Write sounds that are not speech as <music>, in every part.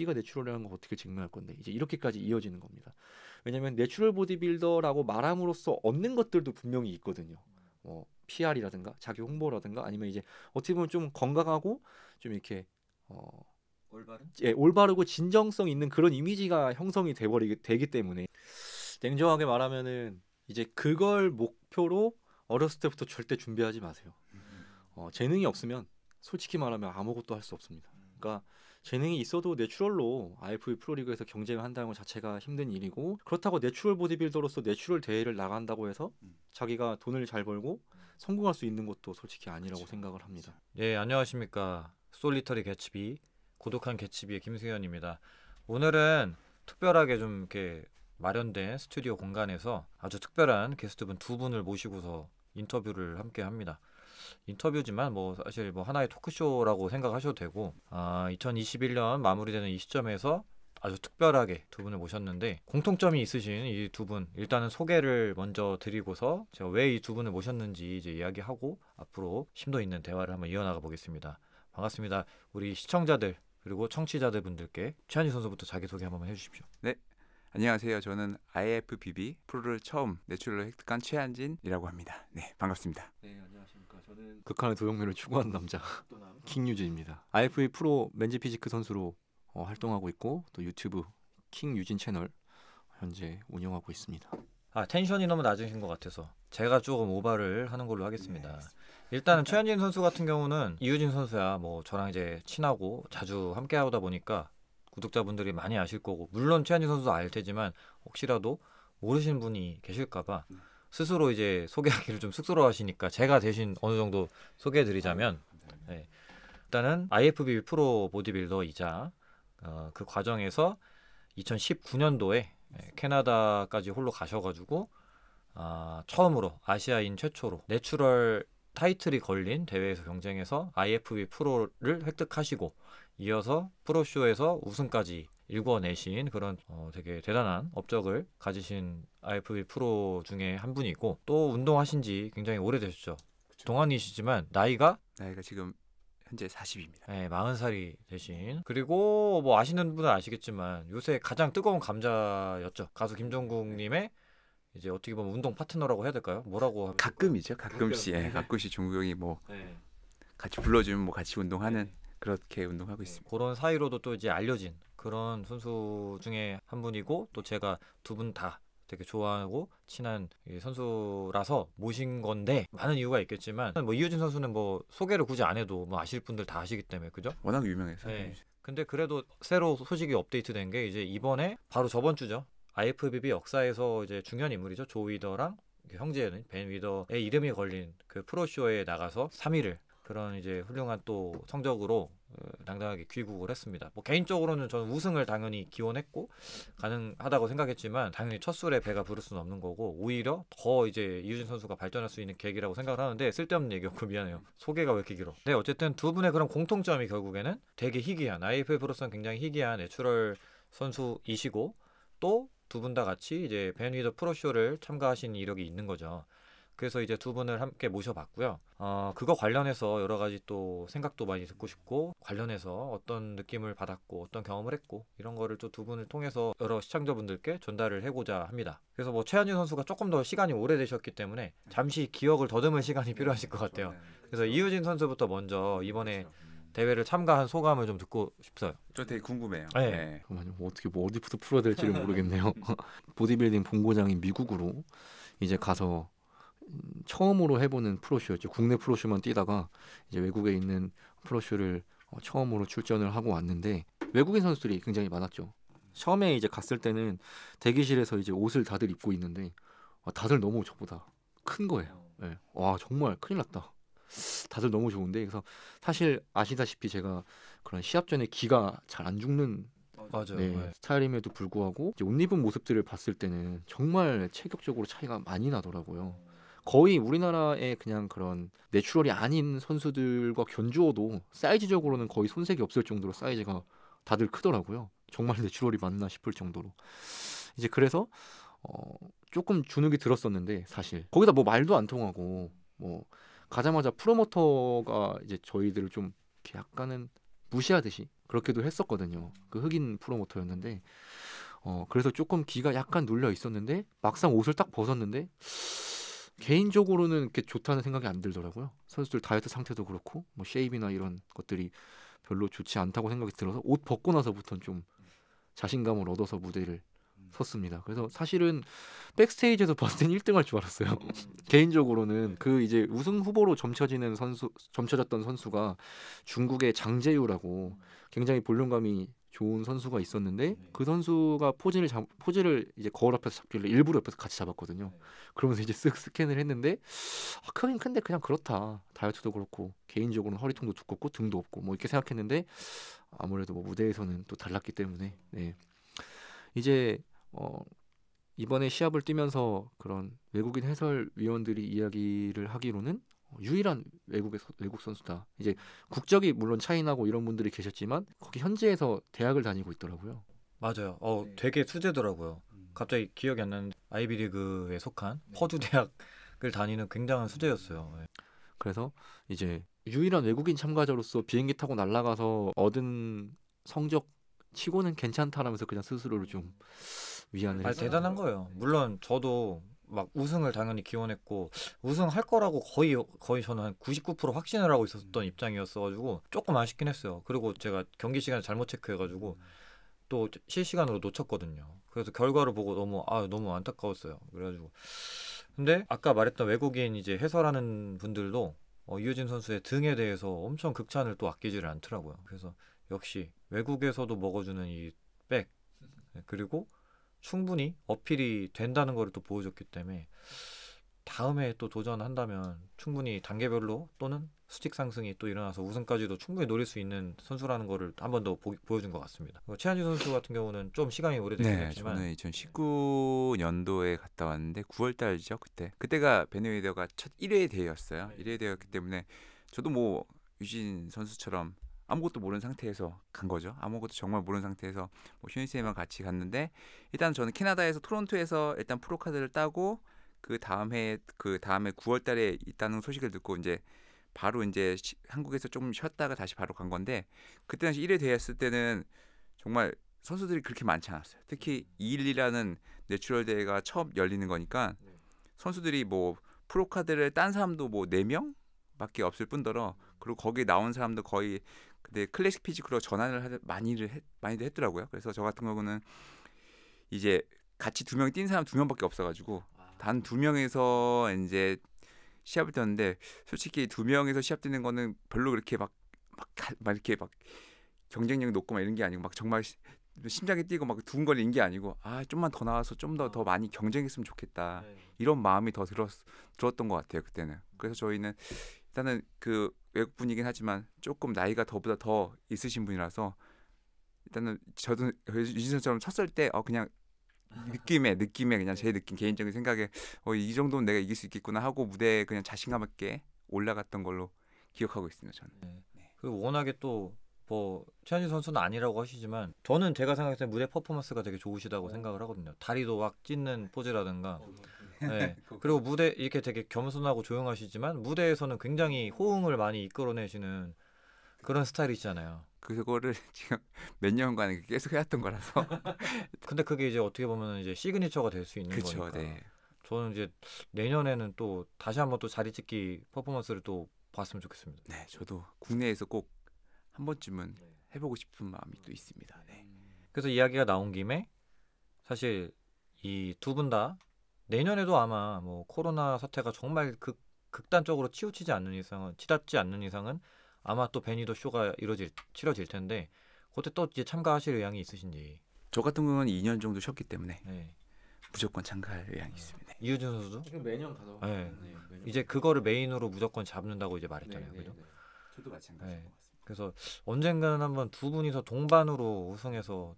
네가 내추럴이라는 거 어떻게 증명할 건데 이제 이렇게까지 이어지는 겁니다. 왜냐하면 내추럴 보디빌더라고 말함으로써 얻는 것들도 분명히 있거든요. 뭐 PR이라든가 자기 홍보라든가 아니면 이제 어떻게 보면 좀 건강하고 좀 이렇게 어 올바른 예 올바르고 진정성 있는 그런 이미지가 형성이 돼버리게 되기 때문에 냉정하게 말하면은 이제 그걸 목표로 어렸을 때부터 절대 준비하지 마세요. 음. 어, 재능이 없으면 솔직히 말하면 아무것도 할 수 없습니다. 음. 그러니까 재능이 있어도 내추럴로 IFB 프로리그에서 경쟁을 한다는 것 자체가 힘든 일이고 그렇다고 내추럴 보디빌더로서 내추럴 대회를 나간다고 해서 음. 자기가 돈을 잘 벌고 음. 성공할 수 있는 것도 솔직히 아니라고 그렇죠. 생각을 합니다. 그렇죠. 예, 안녕하십니까. 솔리터리 개츠비 고독한 개츠비의 김승현입니다. 오늘은 특별하게 좀 이렇게 마련된 스튜디오 공간에서 아주 특별한 게스트분 두 분을 모시고서 인터뷰를 함께 합니다. 인터뷰지만 뭐 사실 뭐 하나의 토크쇼라고 생각하셔도 되고 아 2021년 마무리되는 이 시점에서 아주 특별하게 두 분을 모셨는데 공통점이 있으신 이 두 분 일단은 소개를 먼저 드리고서 제가 왜 이 두 분을 모셨는지 이제 이야기하고 앞으로 심도 있는 대화를 한번 이어나가 보겠습니다. 반갑습니다. 우리 시청자들 그리고 청취자들 분들께 최한희 선수부터 자기소개 한번 해주십시오. 네. 안녕하세요. 저는 IFBB 프로를 처음 내추럴로 획득한 최한진이라고 합니다. 네, 반갑습니다. 네, 안녕하십니까. 저는 극한의 도용매을 추구하는 남자 <laughs> 킹유진입니다. IFA 프로 맨지피지크 선수로 어, 활동하고 있고 또 유튜브 킹유진 채널 현재 운영하고 있습니다. 아 텐션이 너무 낮으신 것 같아서 제가 조금 오바를 하는 걸로 하겠습니다. 네, 일단은 최현진 선수 같은 경우는 이유진 선수야 뭐 저랑 이제 친하고 자주 함께 하다 보니까 구독자분들이 많이 아실 거고 물론 최현진 선수도 알 테지만 혹시라도 모르시는 분이 계실까봐 음. 스스로 이제 소개하기를 좀 쑥스러워하시니까 제가 대신 어느 정도 소개해드리자면 네. 일단은 IFBB 프로 보디빌더이자 어, 그 과정에서 2019년도에 캐나다까지 홀로 가셔가지고 아, 처음으로 아시아인 최초로 내추럴 타이틀이 걸린 대회에서 경쟁해서 IFB 프로를 획득하시고 이어서 프로쇼에서 우승까지 일궈내신 그런 어, 되게 대단한 업적을 가지신 IFB 프로 중에 한 분이고 또 운동하신 지 굉장히 오래되셨죠. 그쵸. 동안이시지만 나이가 나이가 지금 현재 40입니다. 네, 40살이 되신. 그리고 뭐 아시는 분은 아시겠지만 요새 가장 뜨거운 감자였죠. 가수 김종국님의 이제 어떻게 보면 운동 파트너라고 해야 될까요? 뭐라고 가끔이죠. 가끔씩 예, 가끔씩 종국이 뭐 네. 네. 같이 불러주면 뭐 같이 운동하는 네. 그렇게 운동하고 있습니다. 그런 사이로도 또 이제 알려진 그런 선수 중에 한 분이고 또 제가 두 분 다 되게 좋아하고 친한 선수라서 모신 건데 많은 이유가 있겠지만 뭐 이효진 선수는 뭐 소개를 굳이 안 해도 뭐 아실 분들 다 아시기 때문에 그죠? 워낙 유명해서. 네. 근데 그래도 새로 소식이 업데이트된 게 이제 이번에 바로 저번 주죠. IFBB 역사에서 이제 중요한 인물이죠. 조 위더랑 형제는 벤 위더의 이름이 걸린 그 프로쇼에 나가서 3위를 그런 이제 훌륭한 또 성적으로 어, 당당하게 귀국을 했습니다. 뭐 개인적으로는 저는 우승을 당연히 기원했고 가능하다고 생각했지만 당연히 첫 술에 배가 부를 수는 없는 거고 오히려 더 이제 이유진 선수가 발전할 수 있는 계기라고 생각을 하는데 쓸데없는 얘기였고 미안해요. 소개가 왜 이렇게 길어? 네 어쨌든 두 분의 그런 공통점이 결국에는 되게 희귀한 IFF로서는 굉장히 희귀한 내추럴 선수이시고 또 두 분 다 같이 이제 벤 위더 프로쇼를 참가하신 이력이 있는 거죠. 그래서 이제 두 분을 함께 모셔봤고요. 어, 그거 관련해서 여러 가지 또 생각도 많이 듣고 싶고 관련해서 어떤 느낌을 받았고 어떤 경험을 했고 이런 거를 또 두 분을 통해서 여러 시청자분들께 전달을 해고자 합니다. 그래서 뭐 최한준 선수가 조금 더 시간이 오래되셨기 때문에 잠시 기억을 더듬을 시간이 필요하실 것 같아요. 네, 그렇죠. 그래서 이유진 선수부터 먼저 이번에 그렇죠. 음. 대회를 참가한 소감을 좀 듣고 싶어요. 저 되게 궁금해요. 네. 네. 잠깐만 뭐 어떻게 뭐 어디부터 풀어야 될지를 모르겠네요. <laughs> 보디빌딩 본고장인 미국으로 이제 가서 처음으로 해보는 프로쇼였죠. 국내 프로쇼만 뛰다가 이제 외국에 있는 프로쇼를 어, 처음으로 출전을 하고 왔는데 외국인 선수들이 굉장히 많았죠. 처음에 이제 갔을 때는 대기실에서 이제 옷을 다들 입고 있는데 어, 다들 너무 저보다 큰 거예요. 네. 와 정말 큰일 났다. 다들 너무 좋은데 그래서 사실 아시다시피 제가 그런 시합 전에 기가 잘 안 죽는 맞아요. 네, 네. 스타일임에도 불구하고 옷 입은 모습들을 봤을 때는 정말 체격적으로 차이가 많이 나더라고요. 거의 우리나라의 그냥 그런 내추럴이 아닌 선수들과 견주어도 사이즈적으로는 거의 손색이 없을 정도로 사이즈가 다들 크더라고요. 정말 <laughs> 내추럴이 맞나 싶을 정도로. 이제 그래서 어, 조금 주눅이 들었었는데 사실 거기다 뭐 말도 안 통하고 뭐 가자마자 프로모터가 이제 저희들을 좀 약간은 무시하듯이 그렇게도 했었거든요. 그 흑인 프로모터였는데 어 그래서 조금 기가 약간 눌려 있었는데 막상 옷을 딱 벗었는데 개인적으로는 이렇게 좋다는 생각이 안 들더라고요. 선수들 다이어트 상태도 그렇고 뭐 쉐입이나 이런 것들이 별로 좋지 않다고 생각이 들어서 옷 벗고 나서부터는 좀 자신감을 얻어서 무대를 섰습니다. 그래서 사실은 백스테이지에서 <laughs> 봤을 땐 1등 할 줄 알았어요. <laughs> 개인적으로는 그 이제 우승 후보로 점쳐지는 선수 점쳐졌던 선수가 중국의 장재유라고 굉장히 볼륨감이 좋은 선수가 있었는데 네. 그 선수가 포즈를 잡, 포즈를 이제 거울 앞에서 잡길래 일부러 옆에서 같이 잡았거든요. 네. 그러면서 이제 쓱 스캔을 했는데 아, 크긴 큰데 그냥 그렇다. 다이어트도 그렇고 개인적으로는 허리통도 두껍고 등도 없고 뭐 이렇게 생각했는데 아무래도 뭐 무대에서는 또 달랐기 때문에 네. 이제 어 이번에 시합을 뛰면서 그런 외국인 해설위원들이 이야기를 하기로는 유일한 외국의 외국 선수다. 이제 국적이 물론 차이나고 이런 분들이 계셨지만 거기 현지에서 대학을 다니고 있더라고요. 맞아요. 어, 네. 되게 수재더라고요. 음. 갑자기 기억이 안 나는데 아이비리그에 속한 네. 퍼주 대학을 다니는 굉장한 수재였어요. 네. 그래서 이제 유일한 외국인 참가자로서 비행기 타고 날아가서 얻은 성적 치고는 괜찮다라면서 그냥 스스로를 좀 위안을 아, 대단한 거예요. 물론 저도 막 우승을 당연히 기원했고 우승할 거라고 거의 거의 저는 한 99% 확신을 하고 있었던 음. 입장이었어가지고 조금 아쉽긴 했어요. 그리고 제가 경기 시간을 잘못 체크해가지고 음. 또 실시간으로 놓쳤거든요. 그래서 결과를 보고 너무 아 너무 안타까웠어요. 그래가지고 근데 아까 말했던 외국인 이제 해설하는 분들도 어, 이효진 선수의 등에 대해서 엄청 극찬을 또 아끼지를 않더라고요. 그래서 역시 외국에서도 먹어주는 이 백 그리고 충분히 어필이 된다는 거를 또 보여줬기 때문에 다음에 또 도전한다면 충분히 단계별로 또는 수직 상승이 또 일어나서 우승까지도 충분히 노릴 수 있는 선수라는 거를 한번 더 보여준 것 같습니다. 어, 최한지 선수 같은 경우는 좀 시간이 오래됐지만 네, 저는 2019년도에 갔다 왔는데 9월 달이죠 그때 그때가 베네웨더가 첫 1회 대회였어요. 1회 대회였기 때문에 저도 뭐 유진 선수처럼 아무것도 모르는 상태에서 간 거죠. 아무것도 정말 모르는 상태에서 뭐 휴니 쌤이랑 같이 갔는데 일단 저는 캐나다에서 토론토에서 일단 프로카드를 따고 그 다음 해그 다음에 9월 달에 있다는 소식을 듣고 이제 바로 이제 시, 한국에서 좀 쉬었다가 다시 바로 간 건데 그때 당시 1회 대회했을 때는 정말 선수들이 그렇게 많지 않았어요. 특히 2일이라는 내추럴 대회가 처음 열리는 거니까 네. 선수들이 뭐 프로카드를 딴 사람도 뭐 4명 밖에 없을 뿐더러 그리고 거기에 나온 사람도 거의 근데 클래식 피지크로 전환을 하, 많이를 했, 많이들 했더라고요. 그래서 저 같은 경우는 이제 같이 두 명 뛴 사람 두 명밖에 없어가지고 단 두 명에서 이제 시합을 뛰었는데 솔직히 두 명에서 시합 뛰는 거는 별로 그렇게 막, 막, 막 이렇게 막 경쟁력이 높고 막 이런 게 아니고 막 정말 시, 심장이 뛰고 막 두근거리는 게 아니고 아 좀만 더 나와서 좀 더더 더 어. 많이 경쟁했으면 좋겠다 네. 이런 마음이 더 들었 들었던 것 같아요 그때는 그래서 저희는 일단은 그 외국분이긴 하지만 조금 나이가 더보다 더 있으신 분이라서 일단은 저도 그 유진선처럼 쳤을 때 어 그냥 느낌에 느낌에 그냥 제 느낌 개인적인 생각에 어 이정도는 내가 이길 수 있겠구나 하고 무대에 그냥 자신감 있게 올라갔던 걸로 기억하고 있습니다 저는. 네. 그 워낙에 또뭐 최현진 선수는 아니라고 하시지만 저는 제가 생각했을 때 무대 퍼포먼스가 되게 좋으시다고 생각을 하거든요. 다리도 막 찢는 포즈라든가 네. 네. 그리고 무대 이렇게 되게 겸손하고 조용하시지만 무대에서는 굉장히 호응을 많이 이끌어내시는 그런 스타일이시잖아요. 그거를 <laughs> 지금 몇 년간 계속 해왔던 거라서. <laughs> 근데 그게 이제 어떻게 보면 이제 시그니처가 될 수 있는 그쵸, 거니까. 네. 저는 이제 내년에는 또 다시 한번 또 자리 찍기 퍼포먼스를 또 봤으면 좋겠습니다. 네, 저도 국내에서 꼭 한 번쯤은 네. 해보고 싶은 마음이 또 있습니다. 네. 그래서 이야기가 나온 김에 사실 이두분다 내년에도 아마 뭐 코로나 사태가 정말 극, 극단적으로 치우치지 않는 이상은 치닫지 않는 이상은 아마 또 베니더 쇼가 이루어질 치러질 텐데 그때 또 이제 참가하실 의향이 있으신지. 저 같은 경우는 2년 정도 쉬었기 때문에 네. 무조건 참가할 의향이 네. 있습니다. 이유준 선수도 매년 가서 네. 네 매년 이제 그거를 메인으로 무조건 잡는다고 이제 말했잖아요. 네, 그죠? 네, 저도 마찬가지인 것 같습니다. 그래서 언젠가는 한번 두 분이서 동반으로 우승해서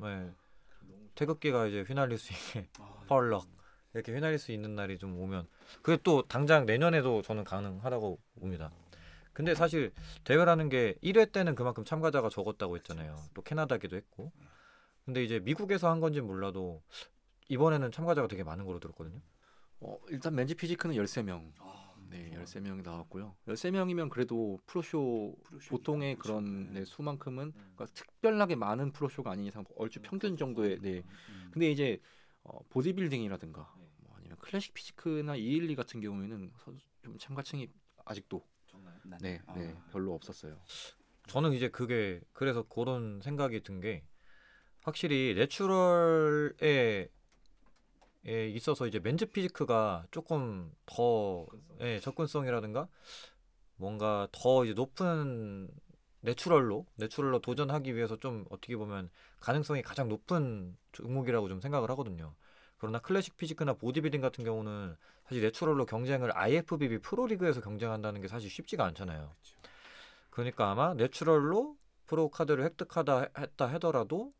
아, 태극기가 이제 휘날릴 수 있게 아, 펄럭 이렇게 휘날릴 수 있는 날이 좀 오면 그게 또 당장 내년에도 저는 가능하다고 봅니다. 근데 사실 대회라는 게 1회 때는 그만큼 참가자가 적었다고 했잖아요. 또 캐나다기도 했고. 근데 이제 미국에서 한 건지 몰라도 이번에는 참가자가 되게 많은 걸로 들었거든요. 어, 일단 맨지 피지크는 13명. 아, 네, 13명이 그렇죠. 나왔고요. 13명이면 그래도 프로쇼, 프로쇼 보통의 그런 그렇죠. 네, 네, 수만큼은 음. 그러니까 특별하게 많은 프로쇼가 아닌 이상 얼추 평균 음, 정도의 음, 네. 근데 이제 어, 보디빌딩이라든가 네. 뭐 아니면 클래식 피지크나 212 같은 경우에는 좀 참가층이 아직도 정 네. 네, 아. 네, 별로 없었어요. 저는 이제 그게 그래서 그런 생각이 든 게 확실히 내추럴에 에 있어서 이제 맨즈 피지크가 조금 더 접근성. 예, 접근성이라든가 뭔가 더 이제 높은 내추럴로 내추럴로 도전하기 위해서 좀 어떻게 보면 가능성이 가장 높은 종목이라고 좀 생각을 하거든요. 그러나 클래식 피지크나 보디빌딩 같은 경우는 사실 내추럴로 경쟁을 IFBB 프로리그에서 경쟁한다는 게 사실 쉽지가 않잖아요. 그렇죠. 그러니까 아마 내추럴로 프로 카드를 획득하다 했다 하더라도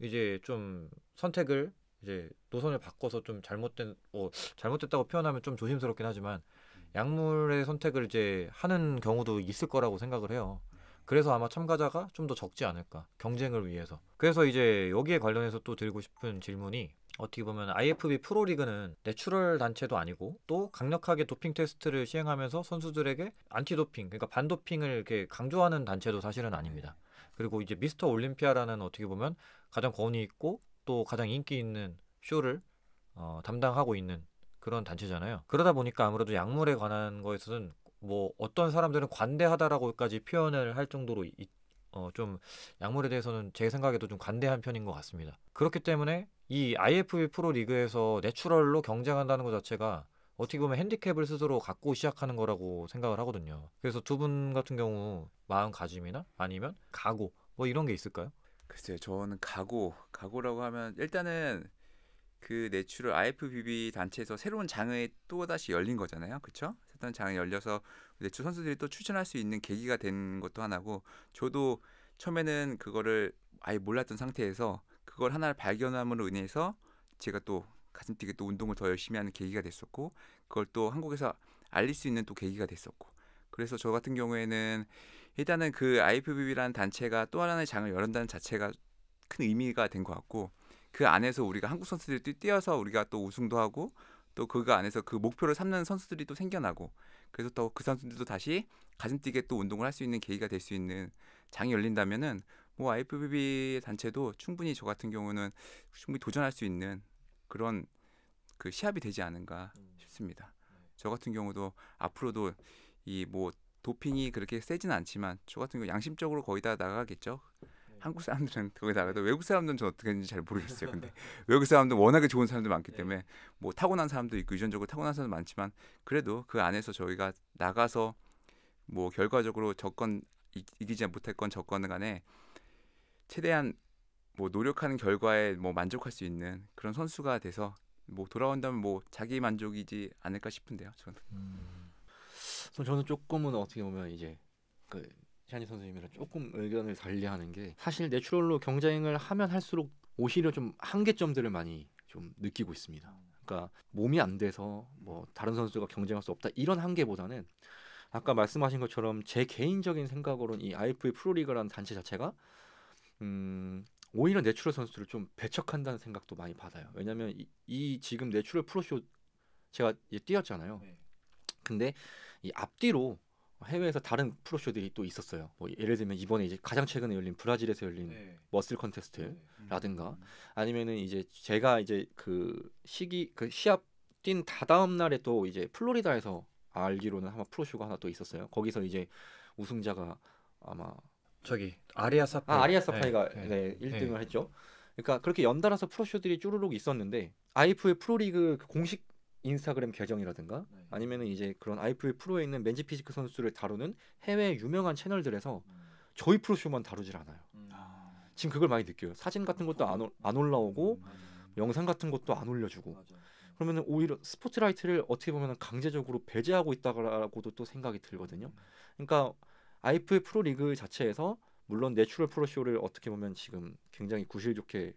이제 좀 선택을 이제 노선을 바꿔서 좀 잘못된 뭐 잘못됐다고 표현하면 좀 조심스럽긴 하지만 음. 약물의 선택을 이제 하는 경우도 있을 거라고 생각을 해요. 그래서 아마 참가자가 좀 더 적지 않을까 경쟁을 위해서 그래서 이제 여기에 관련해서 또 드리고 싶은 질문이 어떻게 보면 IFB 프로리그는 내추럴 단체도 아니고 또 강력하게 도핑 테스트를 시행하면서 선수들에게 안티도핑 그러니까 반도핑을 이렇게 강조하는 단체도 사실은 아닙니다. 그리고 이제 미스터 올림피아라는 어떻게 보면 가장 권위 있고 또 가장 인기 있는 쇼를 어, 담당하고 있는 그런 단체잖아요. 그러다 보니까 아무래도 약물에 관한 거에서는 뭐 어떤 사람들은 관대하다라고까지 표현을 할 정도로 이, 어, 좀 약물에 대해서는 제 생각에도 좀 관대한 편인 것 같습니다. 그렇기 때문에 이 IFB 프로 리그에서 내추럴로 경쟁한다는 것 자체가 어떻게 보면 핸디캡을 스스로 갖고 시작하는 거라고 생각을 하거든요. 그래서 두 분 같은 경우 마음가짐이나 아니면 각오 뭐 이런 게 있을까요? 글쎄요, 저는 각오, 각오라고 하면 일단은 그 내추럴 IFBB 단체에서 새로운 장에 또 다시 열린 거잖아요. 그렇죠? 새로운 장이 열려서 내추 선수들이 또 출전할 수 있는 계기가 된 것도 하나고 저도 처음에는 그거를 아예 몰랐던 상태에서 그걸 하나를 발견함으로 인해서 제가 또 가슴 뛰게 또 운동을 더 열심히 하는 계기가 됐었고 그걸 또 한국에서 알릴 수 있는 또 계기가 됐었고 그래서 저 같은 경우에는 일단은 그 IFBB라는 단체가 또 하나의 장을 열었다는 자체가 큰 의미가 된 것 같고 그 안에서 우리가 한국 선수들이 뛰어서 우리가 또 우승도 하고 또 그 안에서 그 목표를 삼는 선수들이 또 생겨나고 그래서 또 그 선수들도 다시 가슴 뛰게 또 운동을 할 수 있는 계기가 될 수 있는 장이 열린다면은 뭐 IFBB 단체도 충분히 저 같은 경우는 충분히 도전할 수 있는 그런 그 시합이 되지 않은가 음. 싶습니다. 저 같은 경우도 앞으로도 이 뭐 도핑이 그렇게 세진 않지만 저 같은 경우 양심적으로 거의 다 나가겠죠. 한국 사람들은 거기 나가도 외국 사람들은 저 어떻게 했는지 잘 모르겠어요. 근데 <laughs> 외국 사람들 워낙에 좋은 사람들 많기 네. 때문에 뭐 타고난 사람도 있고 유전적으로 타고난 사람도 많지만 그래도 그 안에서 저희가 나가서 뭐 결과적으로 저건 이기지 못했건 저건 간에 최대한 뭐 노력하는 결과에 뭐 만족할 수 있는 그런 선수가 돼서 뭐 돌아온다면 뭐 자기 만족이지 않을까 싶은데요. 저는. 음. 저는 조금은 어떻게 보면 이제 그 박찬희 선생님이랑 조금 음. 의견을 달리하는 게 사실 내추럴로 경쟁을 하면 할수록 오히려 좀 한계점들을 많이 좀 느끼고 있습니다. 그러니까 몸이 안 돼서 뭐 다른 선수가 경쟁할 수 없다 이런 한계보다는 아까 말씀하신 것처럼 제 개인적인 생각으로는 이 IFA 프로리그라는 단체 자체가 음 오히려 내추럴 선수들을 좀 배척한다는 생각도 많이 받아요. 왜냐하면 이, 이 지금 내추럴 프로쇼 제가 뛰었잖아요. 네. 근데 이 앞뒤로 해외에서 다른 프로쇼들이 또 있었어요. 뭐 예를 들면 이번에 이제 가장 최근에 열린 브라질에서 열린 네. 머슬 컨테스트라든가 네. 음. 아니면은 이제 제가 이제 그 시기 그 시합 뛴 다다음 날에 또 이제 플로리다에서 알기로는 아마 프로쇼가 하나 또 있었어요. 거기서 이제 우승자가 아마 저기 아리아 사파이 아, 아리아 사파이가 네, 네, 1등을 했죠. 그러니까 그렇게 연달아서 프로쇼들이 쭈루룩 있었는데 IF의 프로리그 그 공식 인스타그램 계정이라든가 네. 아니면은 이제 그런 IFL 프로에 있는 맨지 피지크 선수를 다루는 해외 유명한 채널들에서 음. 저희 프로쇼만 다루질 않아요. 음. 아. 지금 그걸 많이 느껴요. 사진 같은 것도 안, 오, 안 올라오고 음. 영상 같은 것도 안 올려주고 맞아. 그러면은 오히려 스포트라이트를 어떻게 보면 강제적으로 배제하고 있다라고도 또 생각이 들거든요. 음. 그러니까 IFL 프로 리그 자체에서 물론 내추럴 프로쇼를 어떻게 보면 지금 굉장히 구실 좋게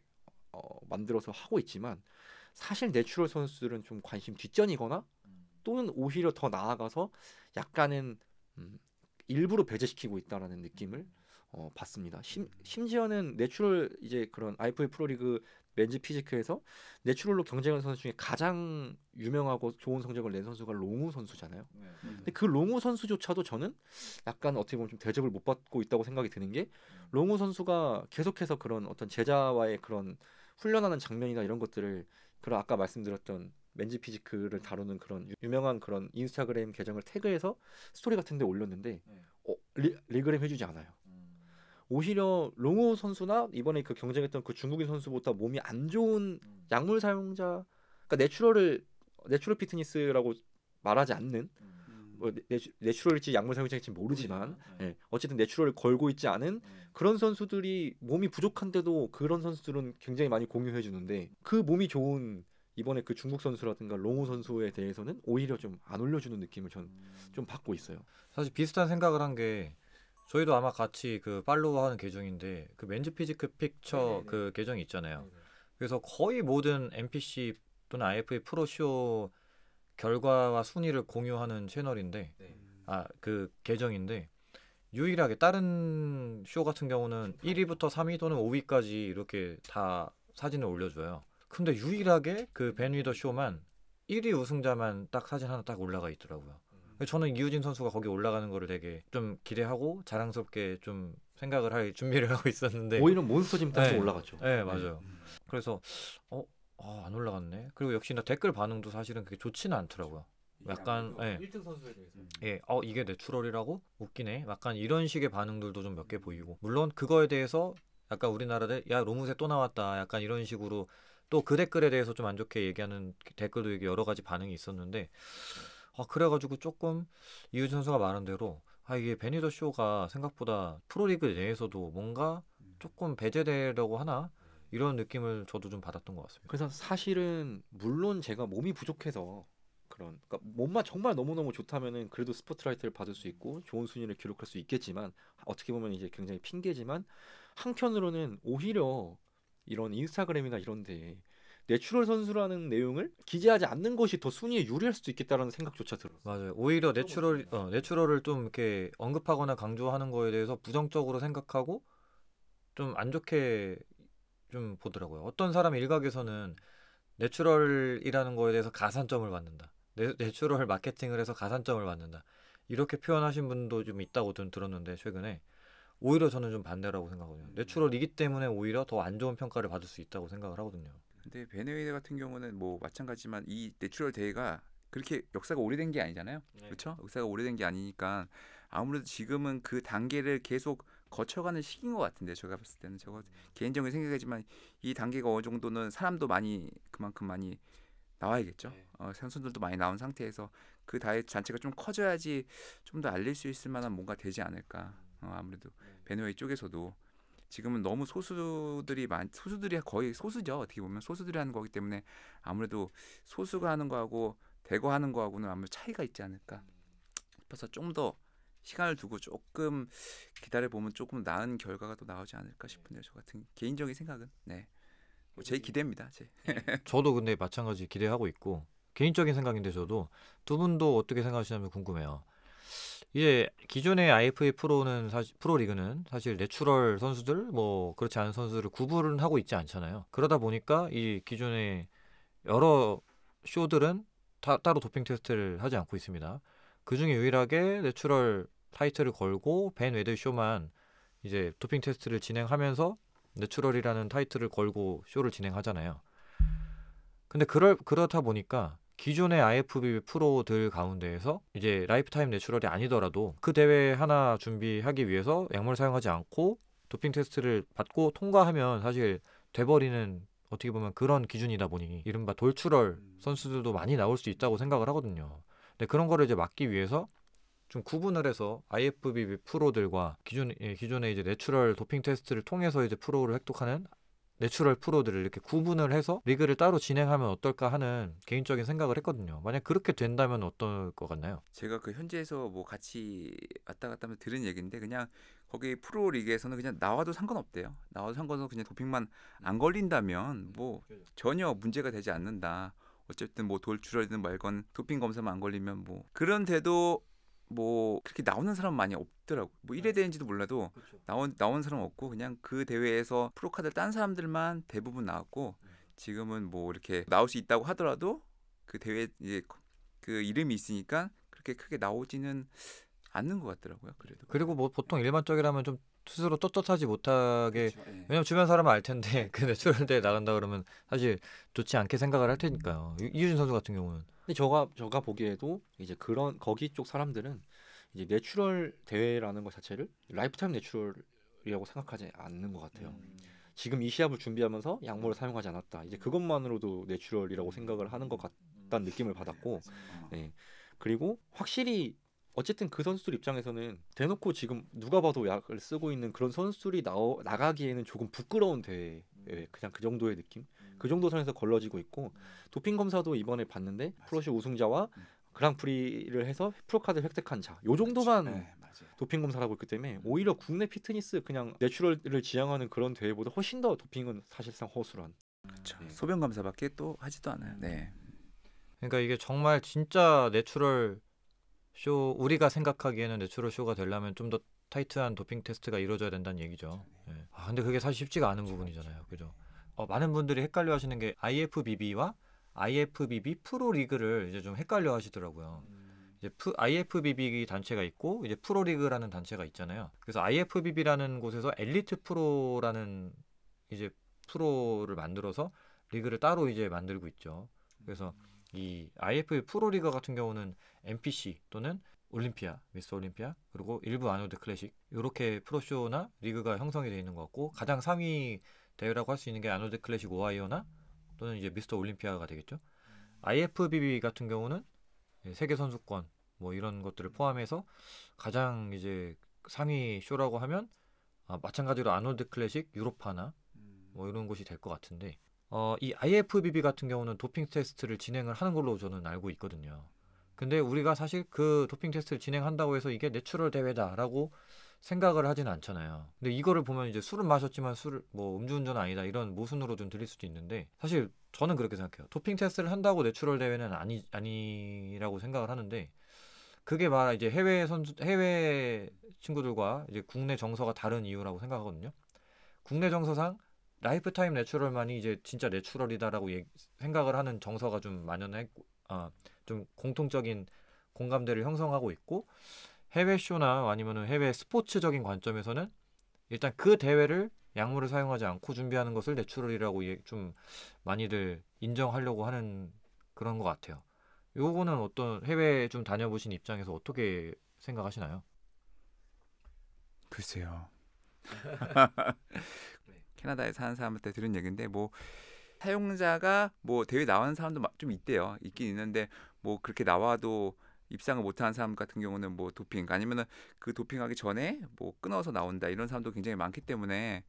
어, 만들어서 하고 있지만 사실 내추럴 선수들은 좀 관심 뒷전이거나 또는 오히려 더 나아가서 약간은 음, 일부러 배제시키고 있다라는 느낌을 어, 받습니다. 심, 심지어는 내추럴 이제 그런 IFA 프로리그 맨즈 피지크에서 내추럴로 경쟁하는 선수 중에 가장 유명하고 좋은 성적을 낸 선수가 롱우 선수잖아요. 네. 근데 그 롱우 선수조차도 저는 약간 어떻게 보면 좀 대접을 못 받고 있다고 생각이 드는 게 롱우 선수가 계속해서 그런 어떤 제자와의 그런 훈련하는 장면이나 이런 것들을 그런 아까 말씀드렸던 맨지 피지크를 다루는 그런 유명한 그런 인스타그램 계정을 태그해서 스토리 같은 데 올렸는데 네. 어, 리, 리그램 해주지 않아요. 음. 오히려 롱호 선수나 이번에 그 경쟁했던 그 중국인 선수보다 몸이 안 좋은 음. 약물 사용자, 그러니까 내추럴을 내추럴 피트니스라고 말하지 않는 음. 어, 네, 내추럴일지 약물 사용자일지 모르지만 네. 네. 어쨌든 내추럴을 걸고 있지 않은 네. 그런 선수들이 몸이 부족한데도 그런 선수들은 굉장히 많이 공유해 주는데 그 몸이 좋은 이번에 그 중국 선수라든가 롱우 선수에 대해서는 오히려 좀 안 올려주는 느낌을 전좀 음. 받고 있어요. 사실 비슷한 생각을 한 게 저희도 아마 같이 그 팔로우하는 계정인데 그 맨즈 피지크 픽처 네네그 네. 계정이 있잖아요. 네네. 그래서 거의 모든 NPC 또는 IFA 프로쇼 결과와 순위를 공유하는 채널인데 네. 음. 아그 계정인데 유일하게 다른 쇼 같은 경우는 1위부터 아. 3위 또는 5위까지 이렇게 다 사진을 올려줘요. 근데 유일하게 그 벤위더 쇼만 1위 우승자만 딱 사진 하나 딱 올라가 있더라고요. 음. 저는 이우진 선수가 거기 올라가는 거를 되게 좀 기대하고 자랑스럽게 좀 생각을 할 준비를 <laughs> 하고 있었는데 오히려 몬스터짐 딱히 네. 올라갔죠. 네 맞아요. 음. 그래서 어 어, 안 올라갔네. 그리고 역시나 댓글 반응도 사실은 그게 좋지는 않더라고요. 그렇죠. 약간 예. 1등 선수에 대해서 음. 예, 어 이게 내추럴이라고 웃기네. 약간 이런 식의 반응들도 좀 몇 개 보이고. 물론 그거에 대해서 약간 우리나라들 야로무새또 나왔다. 약간 이런 식으로 또 그 댓글에 대해서 좀 안 좋게 얘기하는 댓글도 여러 가지 반응이 있었는데 아 그래가지고 조금 이유 선수가 말한 대로 아 이게 베니더 쇼가 생각보다 프로리그 내에서도 뭔가 음. 조금 배제되려고 하나 이런 느낌을 저도 좀 받았던 것 같습니다. 그래서 사실은 물론 제가 몸이 부족해서 그런 그러니까 몸만 정말 너무너무 좋다면은 그래도 스포트라이트를 받을 수 있고 좋은 순위를 기록할 수 있겠지만 어떻게 보면 이제 굉장히 핑계지만 한켠으로는 오히려 이런 인스타그램이나 이런 데에 내추럴 선수라는 내용을 기재하지 않는 것이 더 순위에 유리할 수도 있겠다라는 생각조차 들어요 맞아요. 오히려 내추럴 어, 내추럴을 좀 이렇게 언급하거나 강조하는 거에 대해서 부정적으로 생각하고 좀 안 좋게 좀 보더라고요. 어떤 사람 일각에서는 내추럴이라는 거에 대해서 가산점을 받는다. 내, 추럴 마케팅을 해서 가산점을 받는다. 이렇게 표현하신 분도 좀 있다고 들었는데 최근에 오히려 저는 좀 반대라고 생각하거든요. 음. 내추럴이기 때문에 오히려 더 안 좋은 평가를 받을 수 있다고 생각을 하거든요. 근데 베네웨이드 같은 경우는 뭐 마찬가지지만 이 내추럴 대회가 그렇게 역사가 오래된 게 아니잖아요. 네. 그렇죠? 역사가 오래된 게 아니니까 아무래도 지금은 그 단계를 계속 거쳐가는 시기인 것 같은데 제가 봤을 때는 제가 개인적인 생각이지만 이 단계가 어느 정도는 사람도 많이 그만큼 많이 나와야겠죠. 네. 어, 선수들도 많이 나온 상태에서 그 다이어트 잔치가 좀 커져야지 좀 더 알릴 수 있을 만한 뭔가 되지 않을까. 어, 아무래도 베노웨이 네. 쪽에서도 지금은 너무 소수들이 많 소수들이 거의 소수죠. 어떻게 보면 소수들이 하는 거기 때문에 아무래도 소수가 하는 거하고 대거 하는 거하고는 아무 차이가 있지 않을까. 싶어서 음. 좀더 시간을 두고 조금 기다려 보면 조금 나은 결과가 또 나오지 않을까 싶은데 저 같은 개인적인 생각은 네. 뭐제 음. 기대입니다. 제. 네. 저도 근데 마찬가지 기대하고 있고 개인적인 생각인데 저도 두 분도 어떻게 생각하시냐면 궁금해요. 이제 기존의 IFA 프로는 사실 프로 리그는 사실 내추럴 선수들 뭐 그렇지 않은 선수를 구분을 하고 있지 않잖아요. 그러다 보니까 이 기존의 여러 쇼들은 다, 따로 도핑 테스트를 하지 않고 있습니다. 그 중에 유일하게 내추럴 타이틀을 걸고 벤 웨들 쇼만 이제 도핑 테스트를 진행하면서 내추럴이라는 타이틀을 걸고 쇼를 진행하잖아요. 근데 그럴 그렇다 보니까 기존의 IFBB 프로들 가운데에서 이제 라이프타임 내추럴이 아니더라도 그 대회 하나 준비하기 위해서 약물 사용하지 않고 도핑 테스트를 받고 통과하면 사실 돼버리는 어떻게 보면 그런 기준이다 보니 이른바 돌출럴 선수들도 많이 나올 수 있다고 생각을 하거든요. 근데 그런 거를 이제 막기 위해서 좀 구분을 해서 IFBB 프로들과 기존 예, 기존의 이제 내추럴 도핑 테스트를 통해서 이제 프로를 획득하는 내추럴 프로들을 이렇게 구분을 해서 리그를 따로 진행하면 어떨까 하는 개인적인 생각을 했거든요. 만약 그렇게 된다면 어떨 것 같나요? 제가 그 현지에서 뭐 같이 왔다 갔다 하면 들은 얘기인데 그냥 거기 프로 리그에서는 그냥 나와도 상관없대요. 나와도 상관없어 그냥 도핑만 안 걸린다면 뭐 전혀 문제가 되지 않는다. 어쨌든 뭐돌출어든 말건 도핑 검사만 안 걸리면 뭐 그런데도 뭐 그렇게 나오는 사람 많이 없더라고. 뭐 1회 대인지도 몰라도 그렇죠. 나온 나온 사람 없고 그냥 그 대회에서 프로카드를 딴 사람들만 대부분 나왔고 네. 지금은 뭐 이렇게 나올 수 있다고 하더라도 그 대회 이제 그 이름이 있으니까 그렇게 크게 나오지는 않는 것 같더라고요. 그래도 그리고 뭐 보통 일반적이라면 좀 스스로 떳떳하지 못하게 그렇죠. 예. 왜냐면 주변 사람은 알 텐데 <laughs> 그 내추럴 대회 나간다 그러면 사실 좋지 않게 생각을 할 테니까요. 이유진 선수 같은 경우는 근데 저가 저가 보기에도 이제 그런 거기 쪽 사람들은 이제 내추럴 대회라는 것 자체를 라이프타임 내추럴이라고 생각하지 않는 것 같아요. 음. 지금 이 시합을 준비하면서 약물을 사용하지 않았다. 이제 그것만으로도 내추럴이라고 생각을 하는 것 같다는 느낌을 받았고, 네. 그리고 확실히 어쨌든 그 선수들 입장에서는 대놓고 지금 누가 봐도 약을 쓰고 있는 그런 선수들이 나오, 나가기에는 조금 부끄러운 대회 예, 음. 그냥 그 정도의 느낌 음. 그 정도 선에서 걸러지고 있고 음. 도핑 검사도 이번에 봤는데 프로시 우승자와 음. 그랑프리를 해서 프로카드 획득한 자 요 정도만 그렇죠. 네, 도핑 검사라고 있기 때문에 음. 오히려 국내 피트니스 그냥 내추럴을 지향하는 그런 대회보다 훨씬 더 도핑은 사실상 허술한 그렇죠. 네. 소변 검사밖에 또 하지도 않아요 네. 그러니까 이게 정말 진짜 내추럴 쇼 우리가 생각하기에는 내추럴 쇼가 되려면 좀 더 타이트한 도핑 테스트가 이루어져야 된다는 얘기죠. 그렇죠. 예. 아 근데 그게 사실 쉽지가 않은 부분이잖아요. 그죠? 어, 많은 분들이 헷갈려 하시는 게 IFBB와 IFBB 프로 리그를 이제 좀 헷갈려 하시더라고요. 음. 이제 프, IFBB 단체가 있고 이제 프로 리그라는 단체가 있잖아요. 그래서 IFBB라는 곳에서 엘리트 프로라는 이제 프로를 만들어서 리그를 따로 이제 만들고 있죠. 그래서 음. 이 IFL 프로리그 같은 경우는 MPC 또는 올림피아, 미스 올림피아, 그리고 일부 아노드 클래식 이렇게 프로쇼나 리그가 형성이 되어 있는 것 같고 가장 상위 대회라고 할 수 있는 게 아노드 클래식 오하이오나 또는 이제 미스터 올림피아가 되겠죠. IFBB 같은 경우는 예, 세계 선수권 뭐 이런 것들을 포함해서 가장 이제 상위 쇼라고 하면 아, 마찬가지로 아노드 클래식 유로파나 뭐 이런 곳이 될 것 같은데 어, 이 IFBB 같은 경우는 도핑 테스트를 진행을 하는 걸로 저는 알고 있거든요. 근데 우리가 사실 그 도핑 테스트를 진행한다고 해서 이게 내추럴 대회다라고 생각을 하진 않잖아요. 근데 이거를 보면 이제 술은 마셨지만 술 뭐 음주운전 아니다 이런 모순으로 좀 들릴 수도 있는데 사실 저는 그렇게 생각해요. 도핑 테스트를 한다고 내추럴 대회는 아니 아니라고 생각을 하는데 그게 말아 이제 해외 선수 해외 친구들과 이제 국내 정서가 다른 이유라고 생각하거든요. 국내 정서상 라이프타임 내추럴만이 이제 진짜 내추럴이다라고 얘기, 생각을 하는 정서가 좀 만연했고 아, 좀 공통적인 공감대를 형성하고 있고 해외 쇼나 아니면은 해외 스포츠적인 관점에서는 일단 그 대회를 약물을 사용하지 않고 준비하는 것을 내추럴이라고 좀 많이들 인정하려고 하는 그런 것 같아요. 요거는 어떤 해외 좀 다녀보신 입장에서 어떻게 생각하시나요? 글쎄요. <laughs> 캐나다에 사는 사람한테 들은 얘기인데 뭐 사용자가 뭐 대회 나오는 사람도 좀 있대요. 있긴 있는데 뭐 그렇게 나와도 입상을 못하는 사람 같은 경우는 뭐 도핑 아니면은 그 도핑하기 전에 뭐 끊어서 나온다 이런 사람도 굉장히 많기 때문에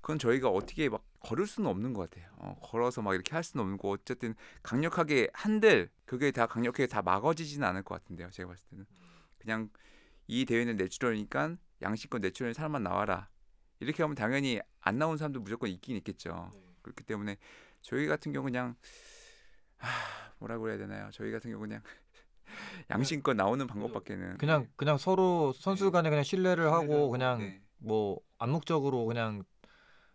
그건 저희가 어떻게 막 걸을 수는 없는 것 같아요. 어, 걸어서 막 이렇게 할 수는 없는 거 어쨌든 강력하게 한들 그게 다 강력하게 다 막아지지는 않을 것 같은데요. 제가 봤을 때는 그냥 이 대회는 내추럴이니까 양식권 내추럴 사람만 나와라 이렇게 하면 당연히 안 나온 사람도 무조건 있긴 있겠죠. 네. 그렇기 때문에 저희 같은 경우 그냥 하, 뭐라고 해야 되나요? 저희 같은 경우 그냥 <laughs> 양심껏 나오는 방법밖에는 그냥 네. 그냥 서로 네. 선수 간에 그냥 신뢰를 하고 그냥 네. 뭐 암묵적으로 그냥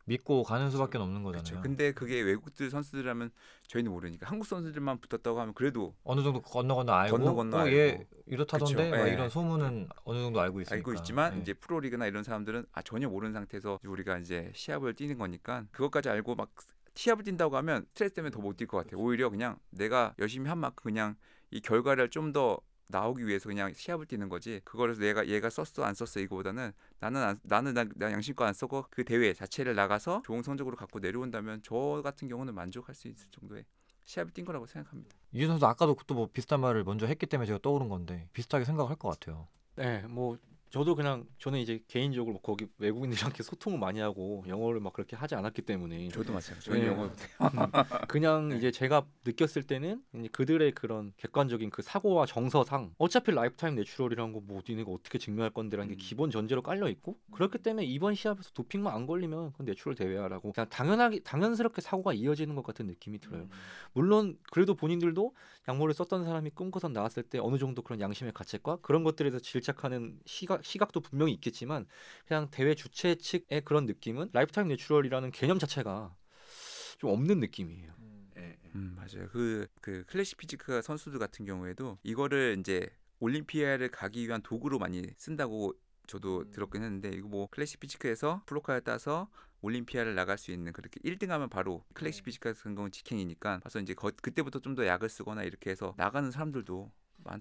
믿고 가는 수밖에 없는 거잖아요. 그렇죠. 근데 그게 외국들 선수들이라면 저희는 모르니까 한국 선수들만 붙었다고 하면 그래도 어느 정도 건너 건너 알고 건너 건너 어, 얘 예, 이렇다던데 막 예. 이런 소문은 어느 정도 알고 있으니까 알고 있지만 예. 이제 프로리그나 이런 사람들은 아 전혀 모르는 상태에서 우리가 이제 시합을 뛰는 거니까 그것까지 알고 막 시합을 뛴다고 하면 스트레스 때문에 더 못 뛸 것 같아요. 오히려 그냥 내가 열심히 한 만큼 그냥 이 결과를 좀더 나오기 위해서 그냥 시합을 뛰는 거지. 그거를 내가 얘가 썼어 안 썼어 이거보다는 나는 안, 나는 나, 나 양심껏 안 쓰고 그 대회 자체를 나가서 좋은 성적으로 갖고 내려온다면 저 같은 경우는 만족할 수 있을 정도의 시합을 뛴 거라고 생각합니다. 유진 선수 아까도 또뭐 비슷한 말을 먼저 했기 때문에 제가 떠오른 건데 비슷하게 생각할 것 같아요. 네, 뭐 저도 그냥 저는 이제 개인적으로 뭐 거기 외국인들이랑 이렇게 소통을 많이 하고 영어를 막 그렇게 하지 않았기 때문에 저도 마찬가지. 네. 저는 영어 음. 그냥 <laughs> 네. 이제 제가 느꼈을 때는 그들의 그런 객관적인 그 사고와 정서상 어차피 라이프타임 내추럴이라는 거뭐 니는가 어떻게 증명할 건데라는 음. 게 기본 전제로 깔려 있고 그렇기 때문에 이번 시합에서 도핑만 안 걸리면 그건 내추럴 대회야라고 그냥 당연하게 당연스럽게 사고가 이어지는 것 같은 느낌이 들어요. 음. 물론 그래도 본인들도 약물을 썼던 사람이 꿈꿔서 나왔을 때 어느 정도 그런 양심의 가책과 그런 것들에서 질착하는 시각 시각도 분명히 있겠지만 그냥 대회 주최 측의 그런 느낌은 라이프타임 뉴추럴이라는 개념 자체가 좀 없는 느낌이에요. 음, 예, 예. 음 맞아요. 그, 그 클래식 피지크 선수들 같은 경우에도 이거를 이제 올림피아를 가기 위한 도구로 많이 쓴다고 저도 음. 들었긴 했는데 이거 뭐 클래식 피지크에서 플로카를 따서 올림피아를 나갈 수 있는 그렇게 1등하면 바로 클래식 네. 피지크 같은 경우 직행이니까 그래서 이제 거, 그때부터 좀 더 약을 쓰거나 이렇게 해서 나가는 사람들도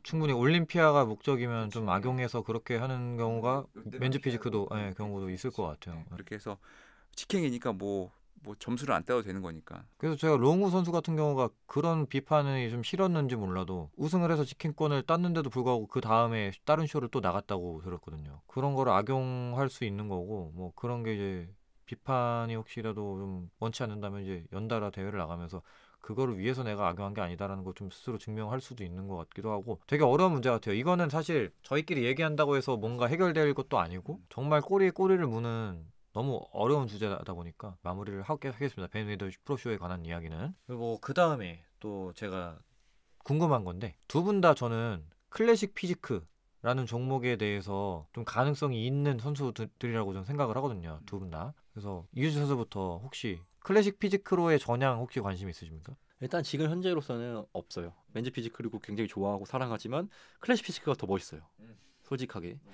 충분히 올림피아가 목적이면 그치. 그렇죠. 좀 악용해서 그렇게 하는 경우가 면접 피지크도 예, 네, 경우도 있을 것 같아요. 이렇게 네, 예. 해서 직행이니까 뭐뭐 뭐 점수를 안 따도 되는 거니까. 그래서 제가 롱우 선수 같은 경우가 그런 비판이 좀 싫었는지 몰라도 우승을 해서 직행권을 땄는데도 불구하고 그 다음에 다른 쇼를 또 나갔다고 들었거든요. 그런 걸 악용할 수 있는 거고 뭐 그런 게 이제 비판이 혹시라도 좀 원치 않는다면 이제 연달아 대회를 나가면서 그거를 위해서 내가 악용한 게 아니다라는 걸좀 스스로 증명할 수도 있는 것 같기도 하고 되게 어려운 문제 같아요. 이거는 사실 저희끼리 얘기한다고 해서 뭔가 해결될 것도 아니고 정말 꼬리에 꼬리를 무는 너무 어려운 주제다 보니까 마무리를 하겠습니다. 벤웨이더 프로쇼에 관한 이야기는 그리고 그 다음에 또 제가 궁금한 건데 두 분 다 저는 클래식 피지크 라는 종목에 대해서 좀 가능성이 있는 선수들이라고 저는 생각을 하거든요. 두 분 다. 그래서 이유진 선수부터 혹시 클래식 피지크로의 전향 혹시 관심 있으십니까? 일단 지금 현재로서는 없어요. 맨즈 피지크리고 굉장히 좋아하고 사랑하지만 클래식 피지크가 더 멋있어요. 음. 솔직하게. 음.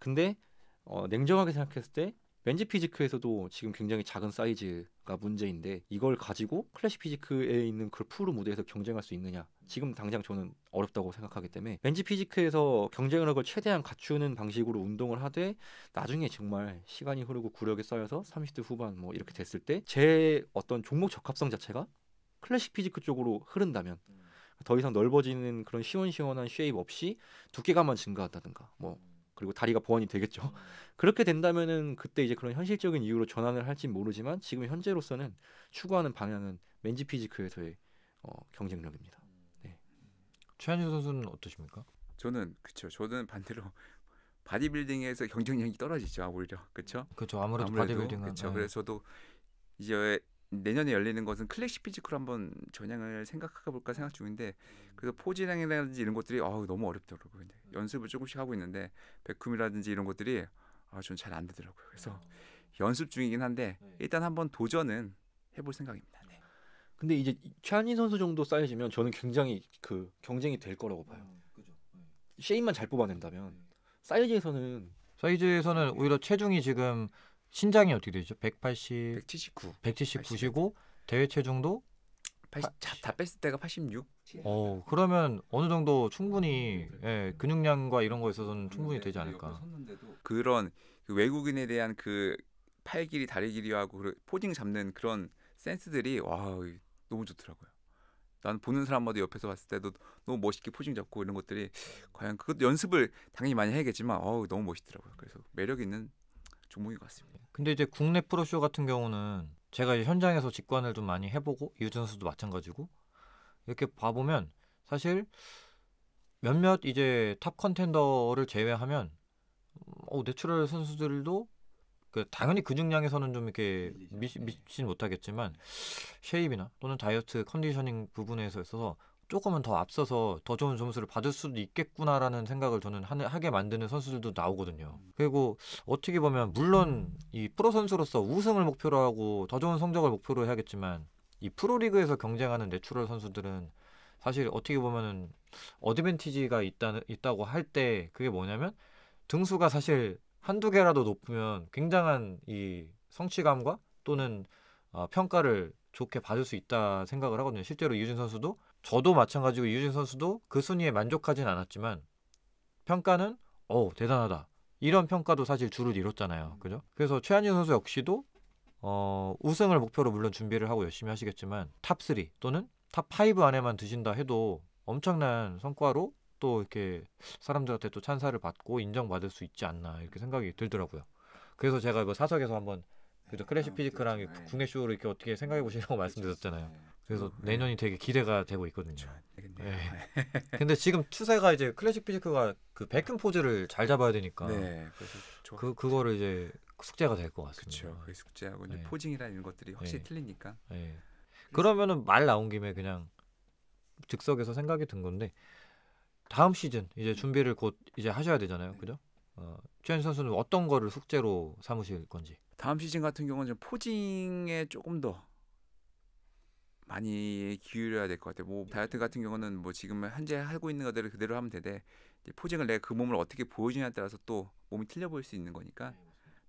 근데 어, 냉정하게 생각했을 때 벤지 피지크에서도 지금 굉장히 작은 사이즈가 문제인데 이걸 가지고 클래식 피지크에 있는 그 프로 무대에서 경쟁할 수 있느냐 지금 당장 저는 어렵다고 생각하기 때문에 벤지 피지크에서 경쟁력을 최대한 갖추는 방식으로 운동을 하되 나중에 정말 시간이 흐르고 구력이 쌓여서 30대 후반 뭐 이렇게 됐을 때 제 어떤 종목 적합성 자체가 클래식 피지크 쪽으로 흐른다면 음. 더 이상 넓어지는 그런 시원시원한 쉐입 없이 두께감만 증가한다든가 뭐 그리고 다리가 보완이 되겠죠. 음. 그렇게 된다면은 그때 이제 그런 현실적인 이유로 전환을 할지 모르지만 지금 현재로서는 추구하는 방향은 맨지 피지크에서의 어, 경쟁력입니다. 네. 최한유 선수는 어떠십니까? 저는 그쵸. 저는 반대로 바디빌딩에서 경쟁력이 떨어지죠 오히려 그렇죠. 그렇죠. 아무래도, 아무래도 바디빌딩은 그렇죠. 네. 그래서도 이제 내년에 열리는 것은 클래식 피지컬 한번 전향을 생각해 볼까 생각 중인데 그래서 포진행이라든지 이런 것들이 아우 너무 어렵더라고요. 연습을 조금씩 하고 있는데 백금이라든지 이런 것들이 아, 저는 잘안 되더라고요. 그래서 아. 연습 중이긴 한데 네. 일단 한번 도전은 해볼 생각입니다. 네. 근데 이제 최한인 선수 정도 쌓여지면 저는 굉장히 그 경쟁이 될 거라고 봐요. 음, 그죠. 네. 셰인만 잘 뽑아낸다면 네. 사이즈에서는 사이즈에서는 오히려 체중이 지금 신장이 어떻게 되죠? 180 179. 179시고 대회 체중도 80, 다, 다 뺐을 때가 86. 어 그러면 어느 정도 충분히 음, 네. 예, 근육량과 이런 거에 있어서는 충분히 되지 않을까. 그런 그 외국인에 대한 그 팔 길이 다리 길이하고 포징 잡는 그런 센스들이 와 너무 좋더라고요. 난 보는 사람마다 옆에서 봤을 때도 너무 멋있게 포징 잡고 이런 것들이 과연 그것 연습을 당연히 많이 해야겠지만 어우 너무 멋있더라고요. 그래서 매력 있는 종목인 것 같습니다. 예. 근데 이제 국내 프로쇼 같은 경우는 제가 현장에서 직관을 좀 많이 해보고 유준수도 마찬가지고 이렇게 봐보면 사실 몇몇 이제 탑 컨텐더를 제외하면 어, 내추럴 선수들도 그 당연히 근육량에서는 좀 이렇게 미치, 미치진 못하겠지만 쉐입이나 또는 다이어트 컨디셔닝 부분에서 있어서 조금은 더 앞서서 더 좋은 점수를 받을 수도 있겠구나라는 생각을 저는 하게 만드는 선수들도 나오거든요. 그리고 어떻게 보면 물론 이 프로 선수로서 우승을 목표로 하고 더 좋은 성적을 목표로 해야겠지만 이 프로리그에서 경쟁하는 내추럴 선수들은 사실 어떻게 보면은 어드밴티지가 있다, 있다고 할 때 그게 뭐냐면 등수가 사실 한두 개라도 높으면 굉장한 이 성취감과 또는 어, 평가를 좋게 받을 수 있다 생각을 하거든요. 실제로 이유진 선수도 저도 마찬가지고 유진 선수도 그 순위에 만족하진 않았지만 평가는 어 대단하다 이런 평가도 사실 주로 이뤘잖아요. 음. 그죠? 그래서 최한진 선수 역시도 어, 우승을 목표로 물론 준비를 하고 열심히 하시겠지만 탑3 또는 탑5 안에만 드신다 해도 엄청난 성과로 또 이렇게 사람들한테 또 찬사를 받고 인정받을 수 있지 않나 이렇게 생각이 들더라고요. 그래서 제가 이거 사석에서 한번 그죠 아, 클래식 피지크랑 그렇죠. 네. 국내 쇼를 이렇게 어떻게 생각해 보시라고 네, 말씀드렸잖아요. 그렇죠. 네. 그래서 음. 내년이 되게 기대가 되고 있거든요. 예. 네. <laughs> 근데 지금 추세가 이제 클래식 피지크가 그 백금 포즈를 잘 잡아야 되니까 네, 그 그거를 이제 숙제가 될 것 같습니다. 그렇죠. 숙제하고 네. 이제 예. 포징이나 이런 것들이 확실히 예. 틀리니까. 네. 그러면은 말 나온 김에 그냥 즉석에서 생각이 든 건데 다음 시즌 이제 준비를 곧 이제 하셔야 되잖아요. 네. 그죠? 어, 최현 선수는 어떤 거를 숙제로 삼으실 건지. 다음 시즌 같은 경우는 포징에 조금 더 많이 기울여야 될 것 같아요. 뭐 다이어트 같은 경우는 뭐 지금 현재 하고 있는 것들을 그대로 하면 되되 포징을 내가그 몸을 어떻게 보여주냐에 따라서 또 몸이 틀려 보일 수 있는 거니까 네,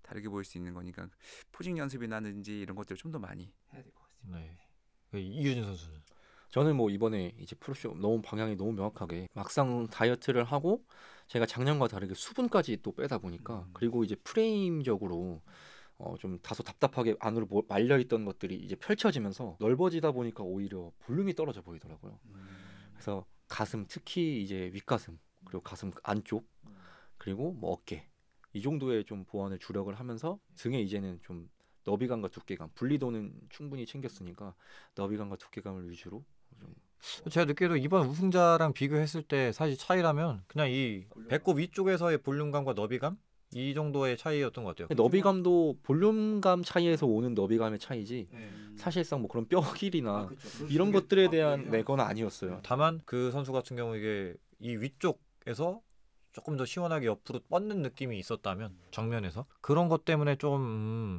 다르게 보일 수 있는 거니까 포징 연습이나든지 이런 것들을 좀 더 많이 해야 될 것 같습니다. 네. 그 이유진 선수는 저는 뭐 이번에 이제 프로쇼 너무 방향이 너무 명확하게 막상 다이어트를 하고 제가 작년과 다르게 수분까지 또 빼다 보니까 음. 그리고 이제 프레임적으로 어, 좀 다소 답답하게 안으로 말려 있던 것들이 이제 펼쳐지면서 넓어지다 보니까 오히려 볼륨이 떨어져 보이더라고요. 음. 그래서 가슴 특히 이제 윗가슴 그리고 가슴 안쪽 그리고 뭐 어깨 이 정도의 좀 보완을 주력을 하면서 등에 이제는 좀 너비감과 두께감 분리도는 충분히 챙겼으니까 너비감과 두께감을 위주로 좀 제가 느끼기로 이번 우승자랑 비교했을 때 사실 차이라면 그냥 이 배꼽 위쪽에서의 볼륨감과 너비감 이 정도의 차이였던 것 같아요. 너비감도 볼륨감 차이에서 오는 너비감의 차이지 네. 음. 사실상 뭐 그런 뼈 길이나 아, 그렇죠. 이런 것들에 대한 아, 예. 내건 아니었어요. 네. 다만 그 선수 같은 경우 이게 이 위쪽에서 조금 더 시원하게 옆으로 뻗는 느낌이 있었다면 정면에서 그런 것 때문에 좀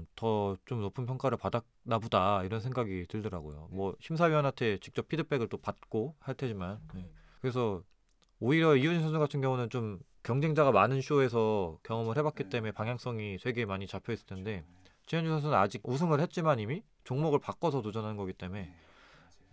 음, 더좀 좀 높은 평가를 받았나 보다 이런 생각이 들더라고요. 네. 뭐 심사위원한테 직접 피드백을 또 받고 할 테지만 음. 네. 그래서 오히려 이효진 선수 같은 경우는 좀 경쟁자가 많은 쇼에서 경험을 해봤기 네. 때문에 방향성이 되게 많이 잡혀 있을 텐데 최현준 선수는 아직 우승을 했지만 이미 종목을 바꿔서 도전하는 거기 때문에 네,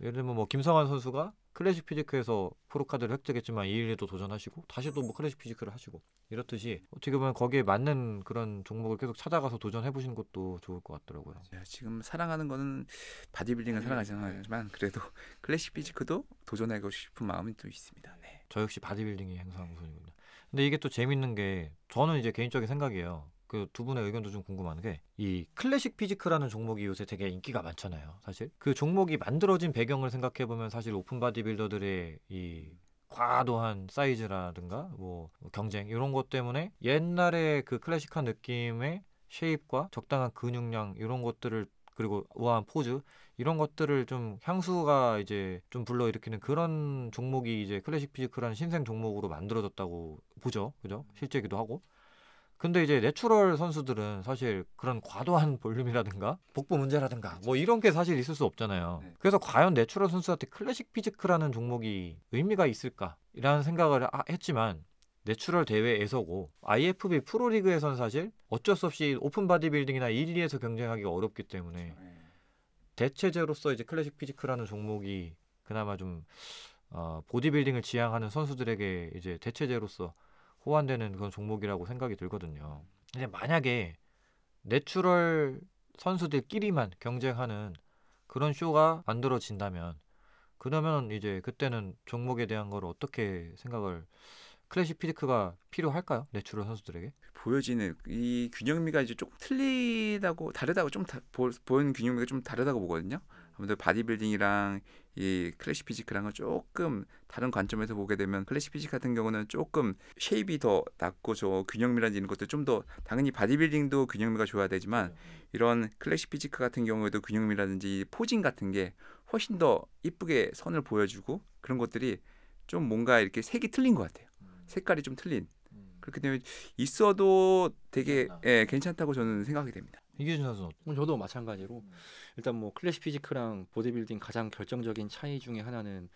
예를 들면 뭐 김성환 선수가 클래식 피지크에서 프로카드를 획득했지만 이 일에도 도전하시고 다시 또 뭐 클래식 피지크를 하시고 이렇듯이 어떻게 보면 거기에 맞는 그런 종목을 계속 찾아가서 도전해 보시는 것도 좋을 것 같더라고요. 지금 사랑하는 거는 바디빌딩을 네. 사랑하지 않지만 그래도 <laughs> 클래식 피지크도 도전하고 싶은 마음이 또 있습니다. 네. 저 역시 바디빌딩이 항상 우선입니다 근데 이게 또 재밌는 게 저는 이제 개인적인 생각이에요. 그 두 분의 의견도 좀 궁금한 게 이 클래식 피지크라는 종목이 요새 되게 인기가 많잖아요. 사실 그 종목이 만들어진 배경을 생각해 보면 사실 오픈 바디빌더들의 이 과도한 사이즈라든가 뭐 경쟁 이런 것 때문에 옛날에 그 클래식한 느낌의 쉐입과 적당한 근육량 이런 것들을 그리고 우아한 포즈 이런 것들을 좀 향수가 이제 좀 불러일으키는 그런 종목이 이제 클래식 피지크라는 신생 종목으로 만들어졌다고 보죠. 그죠? 실제기도 하고. 근데 이제 내추럴 선수들은 사실 그런 과도한 <laughs> 볼륨이라든가 복부 문제라든가 뭐 그렇죠. 이런 게 사실 있을 수 없잖아요. 네. 그래서 과연 내추럴 선수한테 클래식 피지크라는 종목이 의미가 있을까라는 생각을 했지만 내추럴 대회에서고 IFB 프로리그에선 사실 어쩔 수 없이 오픈 바디빌딩이나 1, 2에서 경쟁하기가 어렵기 때문에 그렇죠. 네. 대체제로서 이제 클래식 피지크라는 종목이 그나마 좀 어, 보디빌딩을 지향하는 선수들에게 이제 대체제로서 호환되는 그런 종목이라고 생각이 들거든요. 이제 만약에 내추럴 선수들끼리만 경쟁하는 그런 쇼가 만들어진다면 그러면 이제 그때는 종목에 대한 걸 어떻게 생각을 클래식 피지크가 필요할까요? 내추럴 선수들에게? 보여지는 이 균형미가 이제 조금 틀리다고 다르다고 좀 다, 보, 보는 균형미가 좀 다르다고 보거든요. 아무래도 바디빌딩이랑 이 클래식 피지크랑은 조금 다른 관점에서 보게 되면 클래식 피지크 같은 경우는 조금 쉐입이 더 낮고 저 균형미라는 이런 것도 좀 더 당연히 바디빌딩도 균형미가 좋아야 되지만 이런 클래식 피지크 같은 경우에도 균형미라든지 포징 같은 게 훨씬 더 이쁘게 선을 보여주고 그런 것들이 좀 뭔가 이렇게 색이 틀린 것 같아요. 색깔이 좀 틀린 그렇기 때문에 있어도 되게 예, 괜찮다고 저는 생각이 됩니다. 이규준 선수. 음, 저도 마찬가지로 음. 일단 뭐 클래식 피지크랑 보디빌딩 가장 결정적인 차이 중에 하나는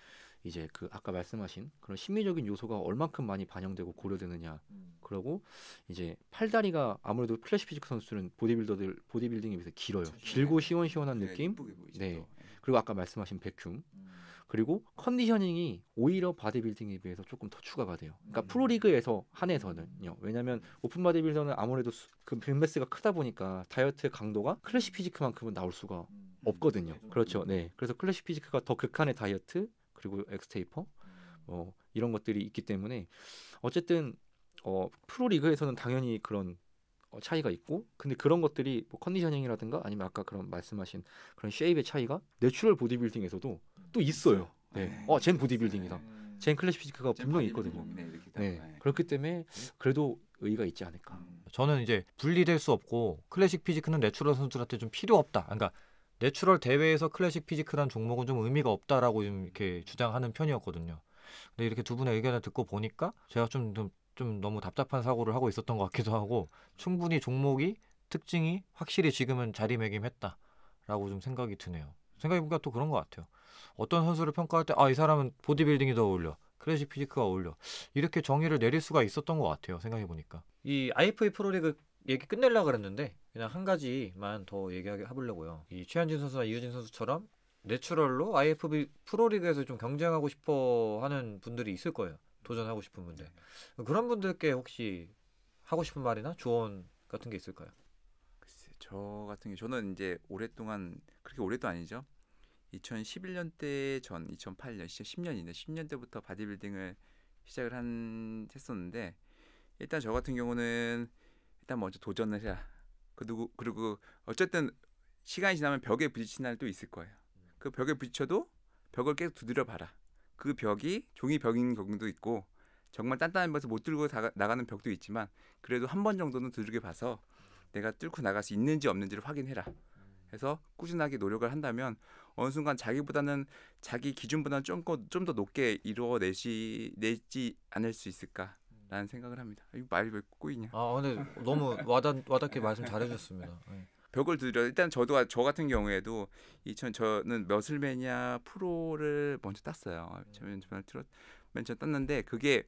이제 그 아까 말씀하신 그런 심리적인 요소가 얼만큼 많이 반영되고 고려되느냐. 음. 그러고 이제 팔다리가 아무래도 클래식 피지크 선수들은 보디빌더들 보디빌딩에 비해서 길어요. 길고 네. 시원시원한 네, 느낌. 네. 예. 그리고 아까 말씀하신 백큐 음. 그리고 컨디셔닝이 오히려 바디빌딩에 비해서 조금 더 추가가 돼요. 그러니까 음. 프로리그에서 한해서는요. 왜냐하면 오픈 바디빌더는 아무래도 수, 그 빈매스가 크다 보니까 다이어트 강도가 클래식 피지크만큼은 나올 수가 음. 없거든요. 음. 그렇죠. 네. 그래서 클래식 피지크가 더 극한의 다이어트 그리고 엑스테이퍼 어, 이런 것들이 있기 때문에 어쨌든 어, 프로리그에서는 당연히 그런 어, 차이가 있고 근데 그런 것들이 뭐 컨디셔닝이라든가 아니면 아까 그런 말씀하신 그런 쉐입의 차이가 내추럴 보디빌딩에서도 또 있어요. 네. 아, 네. 어, 젠 보디빌딩이다. 네. 젠 클래식 피지크가 분명히 있거든요. 네, 네. 네, 그렇기 때문에 그래도 의의가 있지 않을까. 음. 저는 이제 분리될 수 없고 클래식 피지크는 내추럴 선수들한테 좀 필요 없다. 그러니까 내추럴 대회에서 클래식 피지크란 종목은 좀 의미가 없다라고 좀 이렇게 주장하는 편이었거든요. 근데 이렇게 두 분의 의견을 듣고 보니까 제가 좀, 좀, 좀 너무 답답한 사고를 하고 있었던 것 같기도 하고 충분히 종목이 특징이 확실히 지금은 자리매김했다라고 좀 생각이 드네요. 생각해보니까 또 그런 것 같아요. 어떤 선수를 평가할 때 아 이 사람은 보디빌딩이 더 어울려 클래식 피지크가 어울려 이렇게 정의를 내릴 수가 있었던 것 같아요 생각해 보니까 이 IFA 프로리그 얘기 끝낼라 그랬는데 그냥 한 가지만 더 얘기하게 해보려고요 이 최현진 선수나 이유진 선수처럼 내추럴로 IFB 프로리그에서 좀 경쟁하고 싶어 하는 분들이 있을 거예요 도전하고 싶은 분들 네. 그런 분들께 혹시 하고 싶은 말이나 조언 같은 게 있을까요? 글쎄 저 같은 게 저는 이제 오랫동안 그렇게 오랫도 아니죠 2 0 1 1년때전 2008년 진짜 10년이네 1 0년때부터 바디빌딩을 시작을 한 했었는데 일단 저 같은 경우는 일단 먼저 도전을 해야 그리고 그리고 어쨌든 시간이 지나면 벽에 부딪힌 날도 있을 거예요 그 벽에 부딪혀도 벽을 계속 두드려 봐라 그 벽이 종이 벽인 경우도 있고 정말 단단한 벽에서 못 들고 나가는 벽도 있지만 그래도 한 번 정도는 두드려 봐서 내가 뚫고 나갈 수 있는지 없는지를 확인해라 해서 꾸준하게 노력을 한다면 어느 순간 자기보다는 자기 기준보다는 좀좀더 높게 이루어내시 내지 않을 수 있을까? 라는 생각을 합니다. 이거 말왜 꼬이냐? 아 근데 너무 와닿 와닿게 말씀 잘해주셨습니다. 네. 벽을 두드려 일단 저도 저 같은 경우에도 2000 저는 며슬매냐 프로를 먼저 땄어요. 처음에 음. 정말 틀어 먼저 땄는데 그게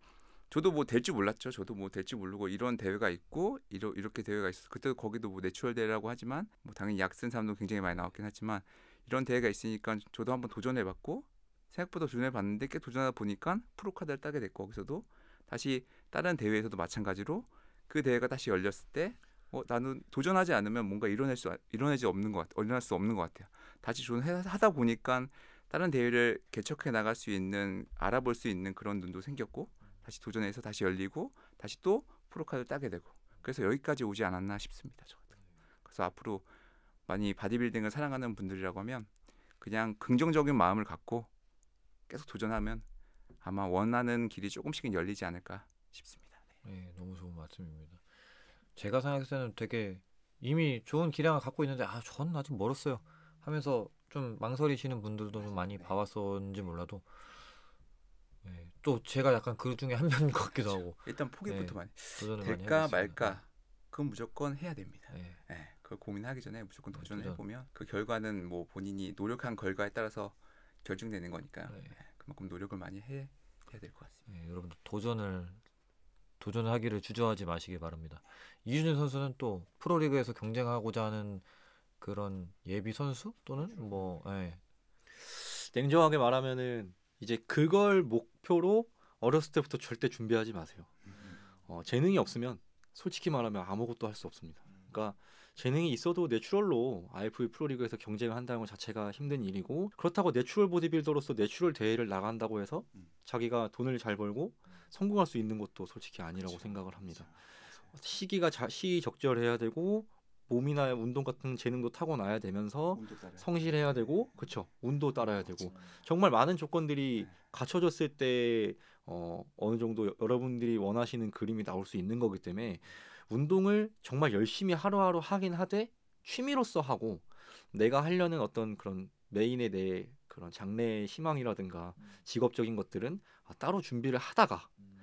저도 뭐될줄 몰랐죠. 저도 뭐될줄 모르고 이런 대회가 있고 이러, 이렇게 대회가 있어. 그때 도 거기도 뭐 내추럴 대회라고 하지만 뭐 당연히 약 쓴 사람도 굉장히 많이 나왔긴 하지만 이런 대회가 있으니까 저도 한번 도전해봤고 생각보다 도전해봤는데 꽤 도전하다 보니까 프로카드를 따게 됐고 거기서도 다시 다른 대회에서도 마찬가지로 그 대회가 다시 열렸을 때 어, 나는 도전하지 않으면 뭔가 이뤄낼 수 이뤄내지 없는 것 같아, 이뤄낼 수 없는 것 같아요. 다시 도전하다 보니까 다른 대회를 개척해 나갈 수 있는 알아볼 수 있는 그런 눈도 생겼고 다시 도전해서 다시 열리고 다시 또 프로카드를 따게 되고 그래서 여기까지 오지 않았나 싶습니다. 저 같은. 그래서 앞으로 많이 바디빌딩을 사랑하는 분들이라고 하면 그냥 긍정적인 마음을 갖고 계속 도전하면 아마 원하는 길이 조금씩은 열리지 않을까 싶습니다. 네, 네 너무 좋은 말씀입니다. 제가 생각했을 때는 되게 이미 좋은 기량을 갖고 있는데 아, 전 아직 멀었어요 하면서 좀 망설이시는 분들도 좀 많이 네. 봐왔었는지 몰라도 네, 또 제가 약간 그 중에 한 명인 것 같기도 그렇죠. 하고 일단 포기부터 네, 많이 될까 많이 말까 그건 무조건 해야 됩니다. 네. 네. 그걸 고민하기 전에 무조건 네, 도전을 도전. 해보면 그 결과는 뭐 본인이 노력한 결과에 따라서 결정되는 거니까 네. 네 그만큼 노력을 많이 해, 해야 될 것 같습니다. 네, 여러분 도전을 도전하기를 주저하지 마시길 바랍니다. 이준현 선수는 또 프로리그에서 경쟁하고자 하는 그런 예비 선수 또는 뭐 예. 냉정하게 말하면은 이제 그걸 목표로 어렸을 때부터 절대 준비하지 마세요. 음. 어, 재능이 없으면 솔직히 말하면 아무것도 할 수 없습니다. 그러니까 재능이 있어도 내추럴로 IFB 프로리그에서 경쟁을 한다는 것 자체가 힘든 일이고 그렇다고 내추럴 보디빌더로서 내추럴 대회를 나간다고 해서 음. 자기가 돈을 잘 벌고 음. 성공할 수 있는 것도 솔직히 아니라고 그렇죠. 생각을 그렇죠. 합니다. 그렇죠. 시기가 자, 시의적절해야 되고 몸이나 운동 같은 재능도 타고나야 되면서 성실해야 되고 그렇죠 운도 따라야 되고 그렇죠. 정말 많은 조건들이 네. 갖춰졌을 때 어, 어느 정도 여러분들이 원하시는 그림이 나올 수 있는 거기 때문에 운동을 정말 열심히 하루하루 하긴 하되 취미로서 하고 내가 하려는 어떤 그런 메인에 대해 그런 장래의 희망이라든가 음. 직업적인 것들은 아, 따로 준비를 하다가 음.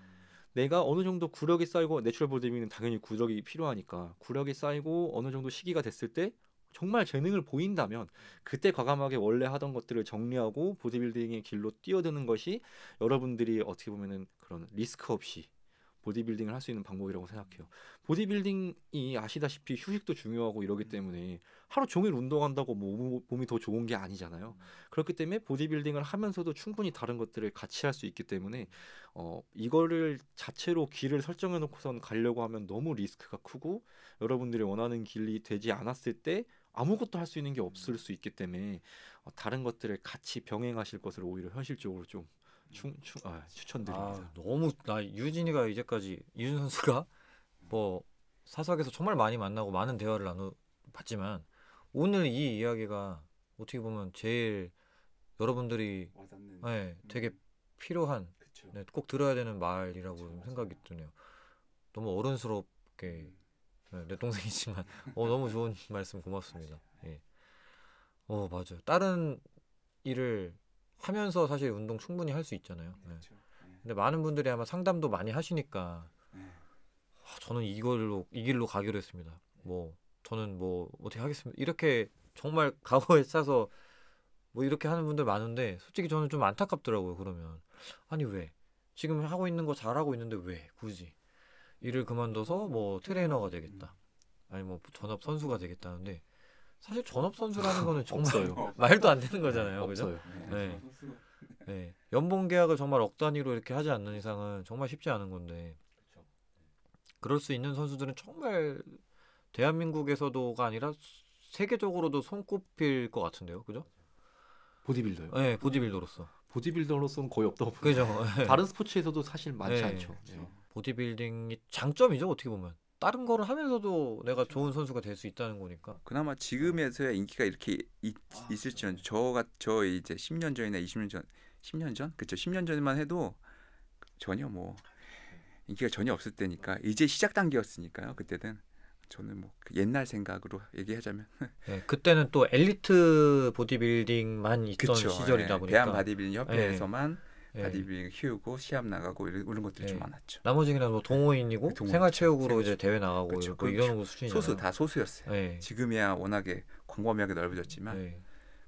내가 어느 정도 구력이 쌓이고 내추럴 보디비는 당연히 구력이 필요하니까 구력이 쌓이고 어느 정도 시기가 됐을 때 정말 재능을 보인다면 그때 과감하게 원래 하던 것들을 정리하고 보디빌딩의 길로 뛰어드는 것이 여러분들이 어떻게 보면은 그런 리스크 없이 보디빌딩을 할 수 있는 방법이라고 생각해요. 보디빌딩이 아시다시피 휴식도 중요하고 이러기 음. 때문에 하루 종일 운동한다고 뭐 몸이 더 좋은 게 아니잖아요. 음. 그렇기 때문에 보디빌딩을 하면서도 충분히 다른 것들을 같이 할 수 있기 때문에 어, 이거를 자체로 길을 설정해 놓고선 가려고 하면 너무 리스크가 크고 여러분들이 원하는 길이 되지 않았을 때 아무것도 할 수 있는 게 없을 음. 수 있기 때문에 어, 다른 것들을 같이 병행하실 것을 오히려 현실적으로 좀 충충 아, 추천드립니다. 아, 너무 나 유진이가 이제까지 유진 선수가 <laughs> 뭐 사석에서 정말 많이 만나고 많은 대화를 나누 봤지만 오늘 이 이야기가 어떻게 보면 제일 여러분들이 와닿는. 네, 되게 음. 필요한 네, 꼭 들어야 되는 말이라고 그쵸, 생각이 맞아요. 드네요. 너무 어른스럽게 음. 네, 내 동생이지만 <laughs> 어, 너무 좋은 말씀 고맙습니다. <laughs> 예. 어 맞아요. 다른 일을 하면서 사실 운동 충분히 할 수 있잖아요. 네. 그렇죠. 네. 근데 많은 분들이 아마 상담도 많이 하시니까 네. 아, 저는 이걸로 이 길로 가기로 했습니다. 뭐 저는 뭐 어떻게 하겠습니까 이렇게 정말 각오에 <laughs> 차서 뭐 이렇게 하는 분들 많은데 솔직히 저는 좀 안타깝더라고요. 그러면 아니 왜 지금 하고 있는 거 잘하고 있는데 왜 굳이 일을 그만둬서 뭐 트레이너가 되겠다. 아니 뭐 전업 선수가 되겠다는데 사실 전업 선수라는 거는 <laughs> 정말 없어요. 말도 안 되는 거잖아요. 네, 없어요. 그죠? 네. 네. 네. 연봉 계약을 정말 억 단위로 이렇게 하지 않는 이상은 정말 쉽지 않은 건데 그렇죠. 그럴 수 있는 선수들은 정말 대한민국에서도가 아니라 세계적으로도 손꼽힐 것 같은데요, 그죠? 보디빌더요. 네, 보디빌더로서. 보디빌더로서는 거의 없다고 보 그죠. 다른 스포츠에서도 사실 많지 네. 않죠. 네. 보디빌딩이 장점이죠, 어떻게 보면. 다른 거를 하면서도 내가 그렇죠. 좋은 선수가 될 수 있다는 거니까. 그나마 어. 지금에서야 인기가 이렇게 있, 아, 을지언정 그렇죠. 저가 저 이제 10년 전이나 20년 전, 10년 전 그렇죠. 10년 전만 해도 전혀 뭐 인기가 전혀 없을 때니까 이제 시작 단계였으니까요. 그때는 저는 뭐 그 옛날 생각으로 얘기하자면 <laughs> 네, 그때는 또 엘리트 보디빌딩만 있던 그쵸, 시절이다 예, 보니까 대한 바디빌딩 협회에서만 예. 예. 바디빌딩 키우고 시합 나가고 이런, 이런 것들이 좀 예. 많았죠. 나머지 그냥 뭐 동호인이고 그 동호인, 생활체육으로 이제 대회 나가고 그렇죠. 그 이런 수준이 소수 다 소수였어요. 예. 지금이야 워낙에 광범위하게 넓어졌지만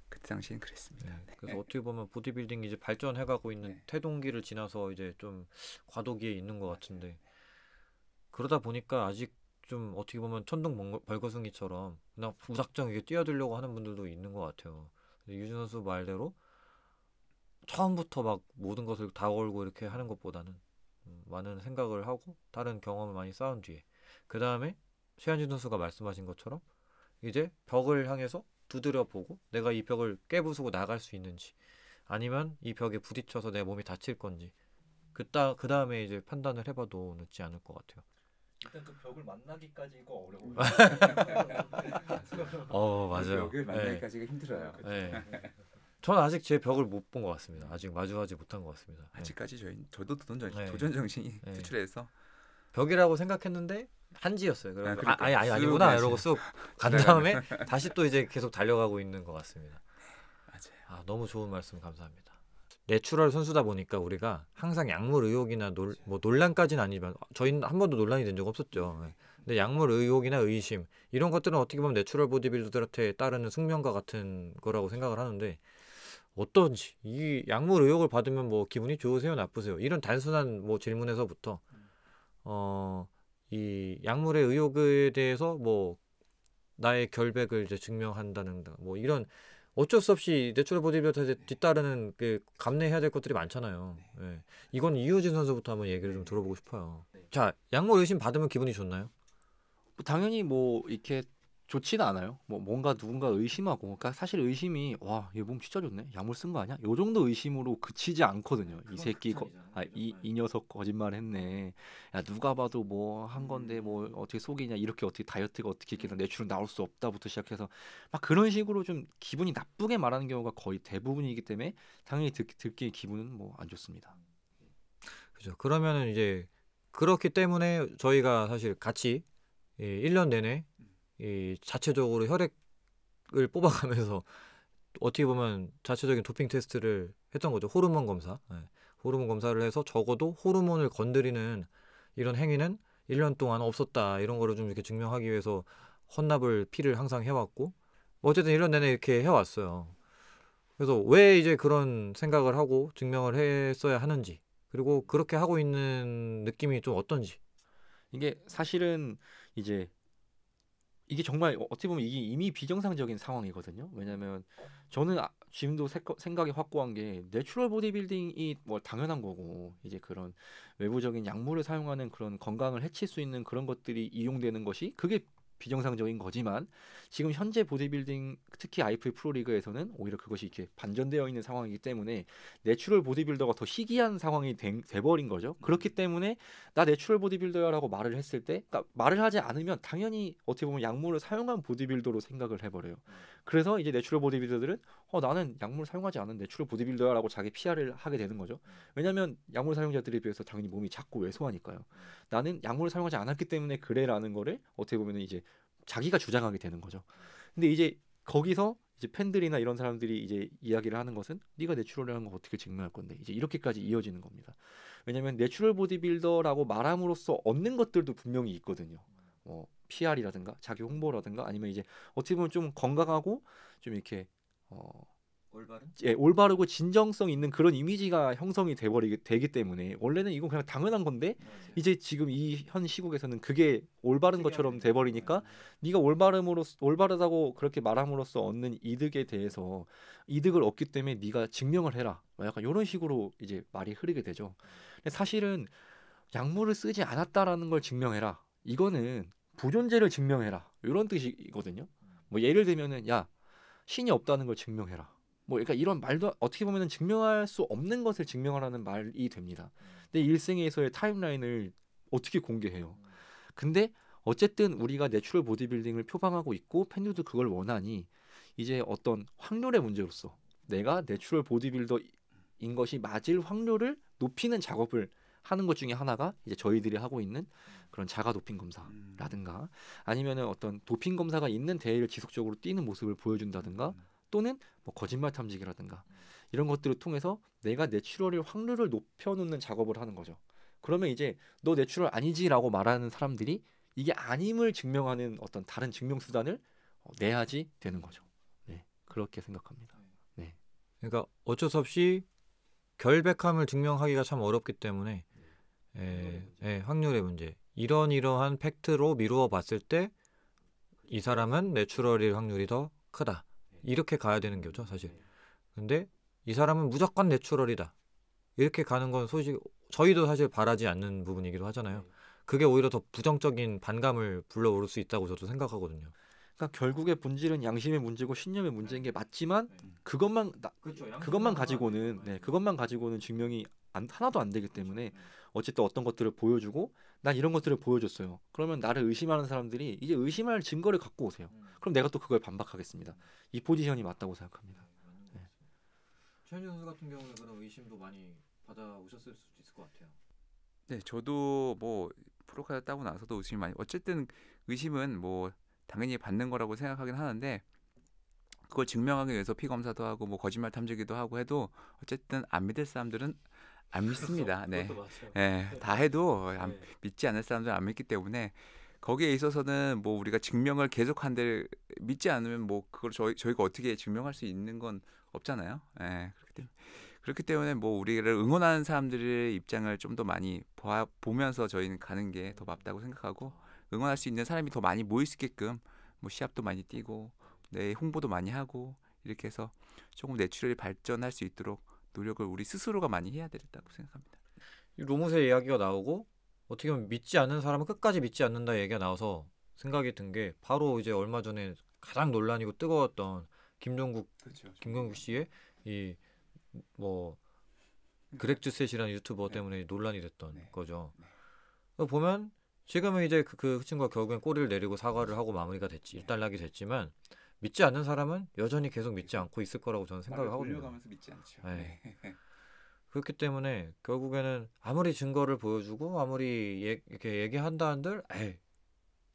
그때 당시엔 그랬습니다. 네, 그래서 네. 어떻게 보면 보디빌딩이 제 발전해가고 있는 네. 태동기를 지나서 이제 좀 과도기에 있는 것 같은데 그러다 보니까 아직 좀 어떻게 보면 천둥 벌거숭이처럼 그냥 무작정 이게 뛰어들려고 하는 분들도 있는 것 같아요. 유진 선수 말대로 처음부터 막 모든 것을 다 걸고 이렇게 하는 것보다는 음, 많은 생각을 하고 다른 경험을 많이 쌓은 뒤에 그 다음에 최현진 선수가 말씀하신 것처럼 이제 벽을 향해서 두드려 보고 내가 이 벽을 깨부수고 나갈 수 있는지 아니면 이 벽에 부딪혀서 내 몸이 다칠 건지 그따 그 다음에 이제 판단을 해봐도 늦지 않을 것 같아요. 일단 그 벽을 만나기까지가 어려워요. <laughs> 어 맞아요. 벽을 만나기까지가 네. 힘들어요. 네. 그렇죠. 저는 아직 제 벽을 못 본 것 같습니다. 아직 마주하지 못한 것 같습니다. 네. 아직까지 저희 저도 도전 정신, 네. 도전 정신이 투출해서 네. 벽이라고 생각했는데 한지였어요. 그래 아, 아, 니 그러니까 아니 아니구나 이러고 쑥간 <laughs> 다음에 다시 또 이제 계속 달려가고 있는 것 같습니다. 맞아요. 아 너무 좋은 말씀 감사합니다. 내추럴 선수다 보니까 우리가 항상 약물 의혹이나 놀, 뭐 논란까지는 아니지만 저희는 한 번도 논란이 된 적 없었죠. 근데 약물 의혹이나 의심 이런 것들은 어떻게 보면 내추럴 보디빌더들한테 따르는 숙명과 같은 거라고 생각을 하는데 어떤지 이 약물 의혹을 받으면 뭐 기분이 좋으세요 나쁘세요 이런 단순한 뭐 질문에서부터 어 이 약물의 의혹에 대해서 뭐 나의 결백을 이제 증명한다는 뭐 이런 어쩔 수 없이 내추럴 보디빌더한테 뒤따르는 그 감내해야 될 것들이 많잖아요. 네. 예 네. 이건 이효진 선수부터 한번 얘기를 좀 들어보고 싶어요. 네. 자, 약물 의심 받으면 기분이 좋나요? 뭐 당연히 뭐 이렇게 좋지는 않아요. 뭐 뭔가 누군가 의심하고 그러니까 사실 의심이 와얘몸 진짜 좋네. 약물 쓴 거 아니야? 요 정도 의심으로 그치지 않거든요. 이 새끼 아이이 이 녀석 거짓말했네. 야 누가 봐도 뭐 한 건데 뭐 음. 어떻게 속이냐 이렇게 어떻게 다이어트가 어떻게 이렇게 음. 내추럴 나올 수 없다부터 시작해서 막 그런 식으로 좀 기분이 나쁘게 말하는 경우가 거의 대부분이기 때문에 당연히 듣, 듣기 기분은 뭐 안 좋습니다. 그죠. 그러면은 이제 그렇기 때문에 저희가 사실 같이 예, 1년 내내 음. 이 자체적으로 혈액을 뽑아가면서 <laughs> 어떻게 보면 자체적인 도핑 테스트를 했던 거죠. 호르몬 검사. 네. 호르몬 검사를 해서 적어도 호르몬을 건드리는 이런 행위는 1년 동안 없었다. 이런 거를 좀 이렇게 증명하기 위해서 헌납을 피를 항상 해왔고 뭐 어쨌든 1년 내내 이렇게 해왔어요. 그래서 왜 이제 그런 생각을 하고 증명을 했어야 하는지 그리고 그렇게 하고 있는 느낌이 좀 어떤지 이게 사실은 이제 이게 정말 어떻게 보면 이게 이미 비정상적인 상황이거든요. 왜냐하면 저는 아, 지금도 생각이 확고한 게 내추럴 보디빌딩이 뭐 당연한 거고 이제 그런 외부적인 약물을 사용하는 그런 건강을 해칠 수 있는 그런 것들이 이용되는 것이 그게 비정상적인 거지만 지금 현재 보디빌딩 특히 IFL 프로리그에서는 오히려 그것이 이렇게 반전되어 있는 상황이기 때문에 내추럴 보디빌더가 더 희귀한 상황이 되, 돼버린 거죠. 그렇기 때문에 나 내추럴 보디빌더야라고 말을 했을 때 그러니까 말을 하지 않으면 당연히 어떻게 보면 약물을 사용한 보디빌더로 생각을 해버려요. 그래서 이제 내추럴 보디빌더들은 어 나는 약물을 사용하지 않은 내추럴 보디빌더야라고 자기 PR을 하게 되는 거죠. 왜냐하면 약물 사용자들에 비해서 당연히 몸이 작고 왜소하니까요. 나는 약물을 사용하지 않았기 때문에 그래라는 거를 어떻게 보면 이제 자기가 주장하게 되는 거죠. 근데 이제 거기서 이제 팬들이나 이런 사람들이 이제 이야기를 하는 것은 네가 내추럴이라는 걸 어떻게 증명할 건데 이제 이렇게까지 이어지는 겁니다. 왜냐하면 내추럴 보디빌더라고 말함으로써 얻는 것들도 분명히 있거든요. 뭐 PR이라든가 자기 홍보라든가 아니면 이제 어떻게 보면 좀 건강하고 좀 이렇게 어 올바른? 예, 올바르고 진정성 있는 그런 이미지가 형성이 돼버리기 되기 때문에 원래는 이건 그냥 당연한 건데 맞아요. 이제 지금 이 현 시국에서는 그게 올바른 것처럼 돼버리니까 네. 네가 올바름으로 올바르다고 그렇게 말함으로써 얻는 이득에 대해서 이득을 얻기 때문에 네가 증명을 해라. 뭐 약간 이런 식으로 이제 말이 흐르게 되죠. 근데 사실은 약물을 쓰지 않았다라는 걸 증명해라. 이거는 부존재를 증명해라. 이런 뜻이거든요. 뭐 예를 들면은 야 신이 없다는 걸 증명해라. 뭐 그러니까 이런 말도 어떻게 보면은 증명할 수 없는 것을 증명하라는 말이 됩니다. 근데 일생에서의 타임라인을 어떻게 공개해요? 근데 어쨌든 우리가 내추럴 보디빌딩을 표방하고 있고 팬들도 그걸 원하니 이제 어떤 확률의 문제로서 내가 내추럴 보디빌더인 것이 맞을 확률을 높이는 작업을 하는 것 중에 하나가 이제 저희들이 하고 있는 그런 자가 도핑 검사라든가 음. 아니면은 어떤 도핑 검사가 있는 대회를 지속적으로 뛰는 모습을 보여준다든가 음. 또는 뭐 거짓말 탐지기라든가 이런 것들을 통해서 내가 내추럴의 확률을 높여놓는 작업을 하는 거죠. 그러면 이제 너 내추럴 아니지라고 말하는 사람들이 이게 아님을 증명하는 어떤 다른 증명 수단을 어, 내야지 되는 거죠. 네, 그렇게 생각합니다. 네. 그러니까 어쩔 수 없이 결백함을 증명하기가 참 어렵기 때문에 에, 예, 에, 예, 확률의 문제. 이런 이러한 팩트로 미루어 봤을 때 이 사람은 내추럴일 확률이 더 크다. 이렇게 가야 되는 거죠, 사실. 근데 이 사람은 무조건 내추럴이다. 이렇게 가는 건솔직 저희도 사실 바라지 않는 부분이기도 하잖아요. 그게 오히려 더 부정적인 반감을 불러오를 수 있다고 저도 생각하거든요. 그러니까 결국에 본질은 양심의 문제고 신념의 문제인 게 맞지만 네. 음. 그것만 나, 그렇죠. 그것만 가지고는 네. 네, 그것만 가지고는 증명이 안, 하나도 안 되기 때문에 음. 어쨌든 어떤 것들을 보여주고 난 이런 것들을 보여줬어요. 그러면 나를 의심하는 사람들이 이제 의심할 증거를 갖고 오세요. 음. 그럼 내가 또 그걸 반박하겠습니다. 음. 이 포지션이 맞다고 생각합니다. 네, 네. 최현준 선수 같은 경우는 그런 의심도 많이 받아오셨을 수도 있을 것 같아요. 네, 저도 뭐 프로카드 따고 나서도 의심 많이. 어쨌든 의심은 뭐 당연히 받는 거라고 생각하긴 하는데 그걸 증명하기 위해서 피 검사도 하고 뭐 거짓말 탐지기도 하고 해도 어쨌든 안 믿을 사람들은 안 믿습니다. <laughs> 네. 네. 다 해도 안, 네. 믿지 않을 사람들은 안 믿기 때문에 거기에 있어서는 뭐 우리가 증명을 계속 한들 믿지 않으면 뭐 그걸 저희 저희가 어떻게 증명할 수 있는 건 없잖아요. 예. 네. 그렇기 때문에 그렇기 때문에 뭐 우리를 응원하는 사람들의 입장을 좀 더 많이 봐, 보면서 저희는 가는 게 더 맞다고 생각하고 응원할 수 있는 사람이 더 많이 모일 수 있게끔 뭐 시합도 많이 뛰고 내 홍보도 많이 하고 이렇게 해서 조금 내추럴이 발전할 수 있도록 노력을 우리 스스로가 많이 해야 되겠다고 생각합니다. 로무새 이야기가 나오고 어떻게 보면 믿지 않는 사람은 끝까지 믿지 않는다 얘기가 나와서 생각이 든 게 바로 이제 얼마 전에 가장 논란이고 뜨거웠던 김종국 그렇죠. 김종국 씨의 이뭐 음. 그렉즈셋이라는 유튜버 네. 때문에 논란이 됐던 네. 거죠. 네. 보면 지금은 이제 그, 그 친구가 결국엔 꼬리를 내리고 사과를 하고 마무리가 됐지 네. 일단락이 됐지만 믿지 않는 사람은 여전히 계속 믿지 않고 있을 거라고 저는 생각을 하거든요. 돌려가면서 믿지 않죠. 네. 네. <laughs> 그렇기 때문에 결국에는 아무리 증거를 보여주고 아무리 예, 이렇게 얘기한다 한들 에이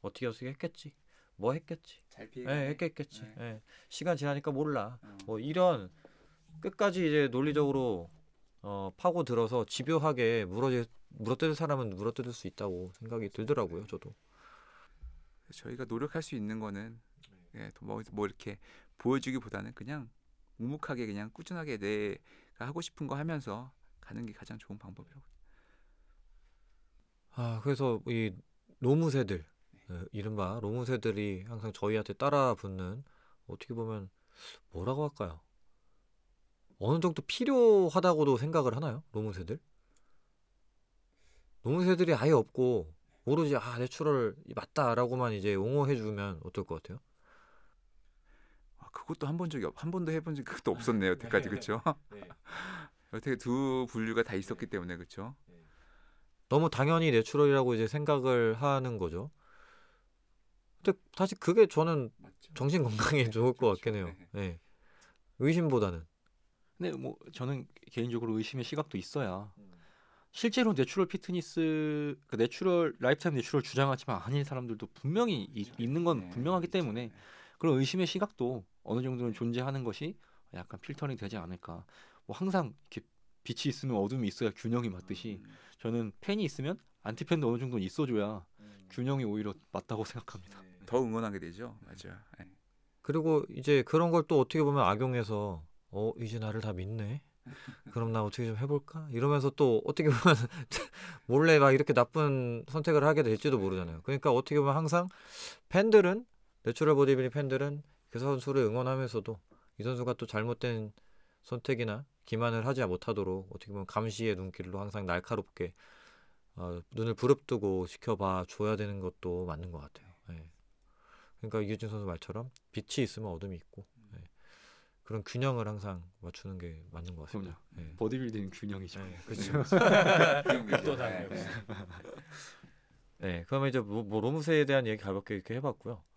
어떻게 어떻게 했겠지 뭐 했겠지 잘 피해 예, 했겠겠지 네. 예. 시간 지나니까 몰라 어. 뭐 이런 끝까지 이제 논리적으로 어, 파고 들어서 집요하게 물어 물어뜯을 사람은 물어뜯을 수 있다고 생각이 들더라고요 저도 저희가 노력할 수 있는 거는 예, 뭐, 뭐 이렇게 보여주기보다는 그냥 묵묵하게 그냥 꾸준하게 내가 하고 싶은 거 하면서 가는 게 가장 좋은 방법이라고. 아 그래서 이 노무새들 네. 이른바 노무새들이 항상 저희한테 따라 붙는 어떻게 보면 뭐라고 할까요? 어느 정도 필요하다고도 생각을 하나요? 노무새들? 노무새들이 아예 없고 오로지 아 내추럴 맞다라고만 이제 옹호해주면 어떨 것 같아요? 그것도 한번 적이 없, 한 번도 해본 적 그것도 없었네요. 네. 여태까지 네. 그렇죠. 네. <laughs> 여태 두 분류가 다 있었기 때문에 그렇죠. 너무 당연히 내추럴이라고 이제 생각을 하는 거죠. 근데 사실 그게 저는 맞죠. 정신 건강에 좋을 것 그렇죠. 같긴 해요. 네. 의심보다는. 근데 뭐 저는 개인적으로 의심의 시각도 있어야 음. 실제로 내추럴 피트니스 그 내추럴 라이프타임 내추럴 주장하지만 아닌 사람들도 분명히 이, 그렇죠. 있는 건 분명하기 그렇죠. 때문에 그런 의심의 시각도 어느 정도는 존재하는 것이 약간 필터링 되지 않을까. 뭐 항상 이렇게 빛이 있으면 어둠이 있어야 균형이 맞듯이 음. 저는 팬이 있으면 안티팬도 어느 정도 있어줘야 음. 균형이 오히려 맞다고 <laughs> 생각합니다. 네. 더 응원하게 되죠. 맞아 네. 그리고 이제 그런 걸 또 어떻게 보면 악용해서 어 이제 나를 다 믿네. 그럼 나 어떻게 좀 해볼까? 이러면서 또 어떻게 보면 <laughs> 몰래 막 이렇게 나쁜 선택을 하게 될지도 모르잖아요. 그러니까 어떻게 보면 항상 팬들은 내추럴 보디빌딩 팬들은 그 선수를 응원하면서도 이 선수가 또 잘못된 선택이나 기만을 하지 못하도록 어떻게 보면 감시의 눈길로 항상 날카롭게 어, 눈을 부릅뜨고 지켜봐 줘야 되는 것도 맞는 것 같아요. 예. 그러니까 이유진 선수 말처럼 빛이 있으면 어둠이 있고 예. 그런 균형을 항상 맞추는 게 맞는 것 같습니다. 예. 보디빌딩 균형이죠. 예, 네. 그렇죠. <laughs> 또 다른. 네, 그러면 이제 뭐, 뭐 로무세에 대한 얘기 가볍게 이렇게 해봤고요.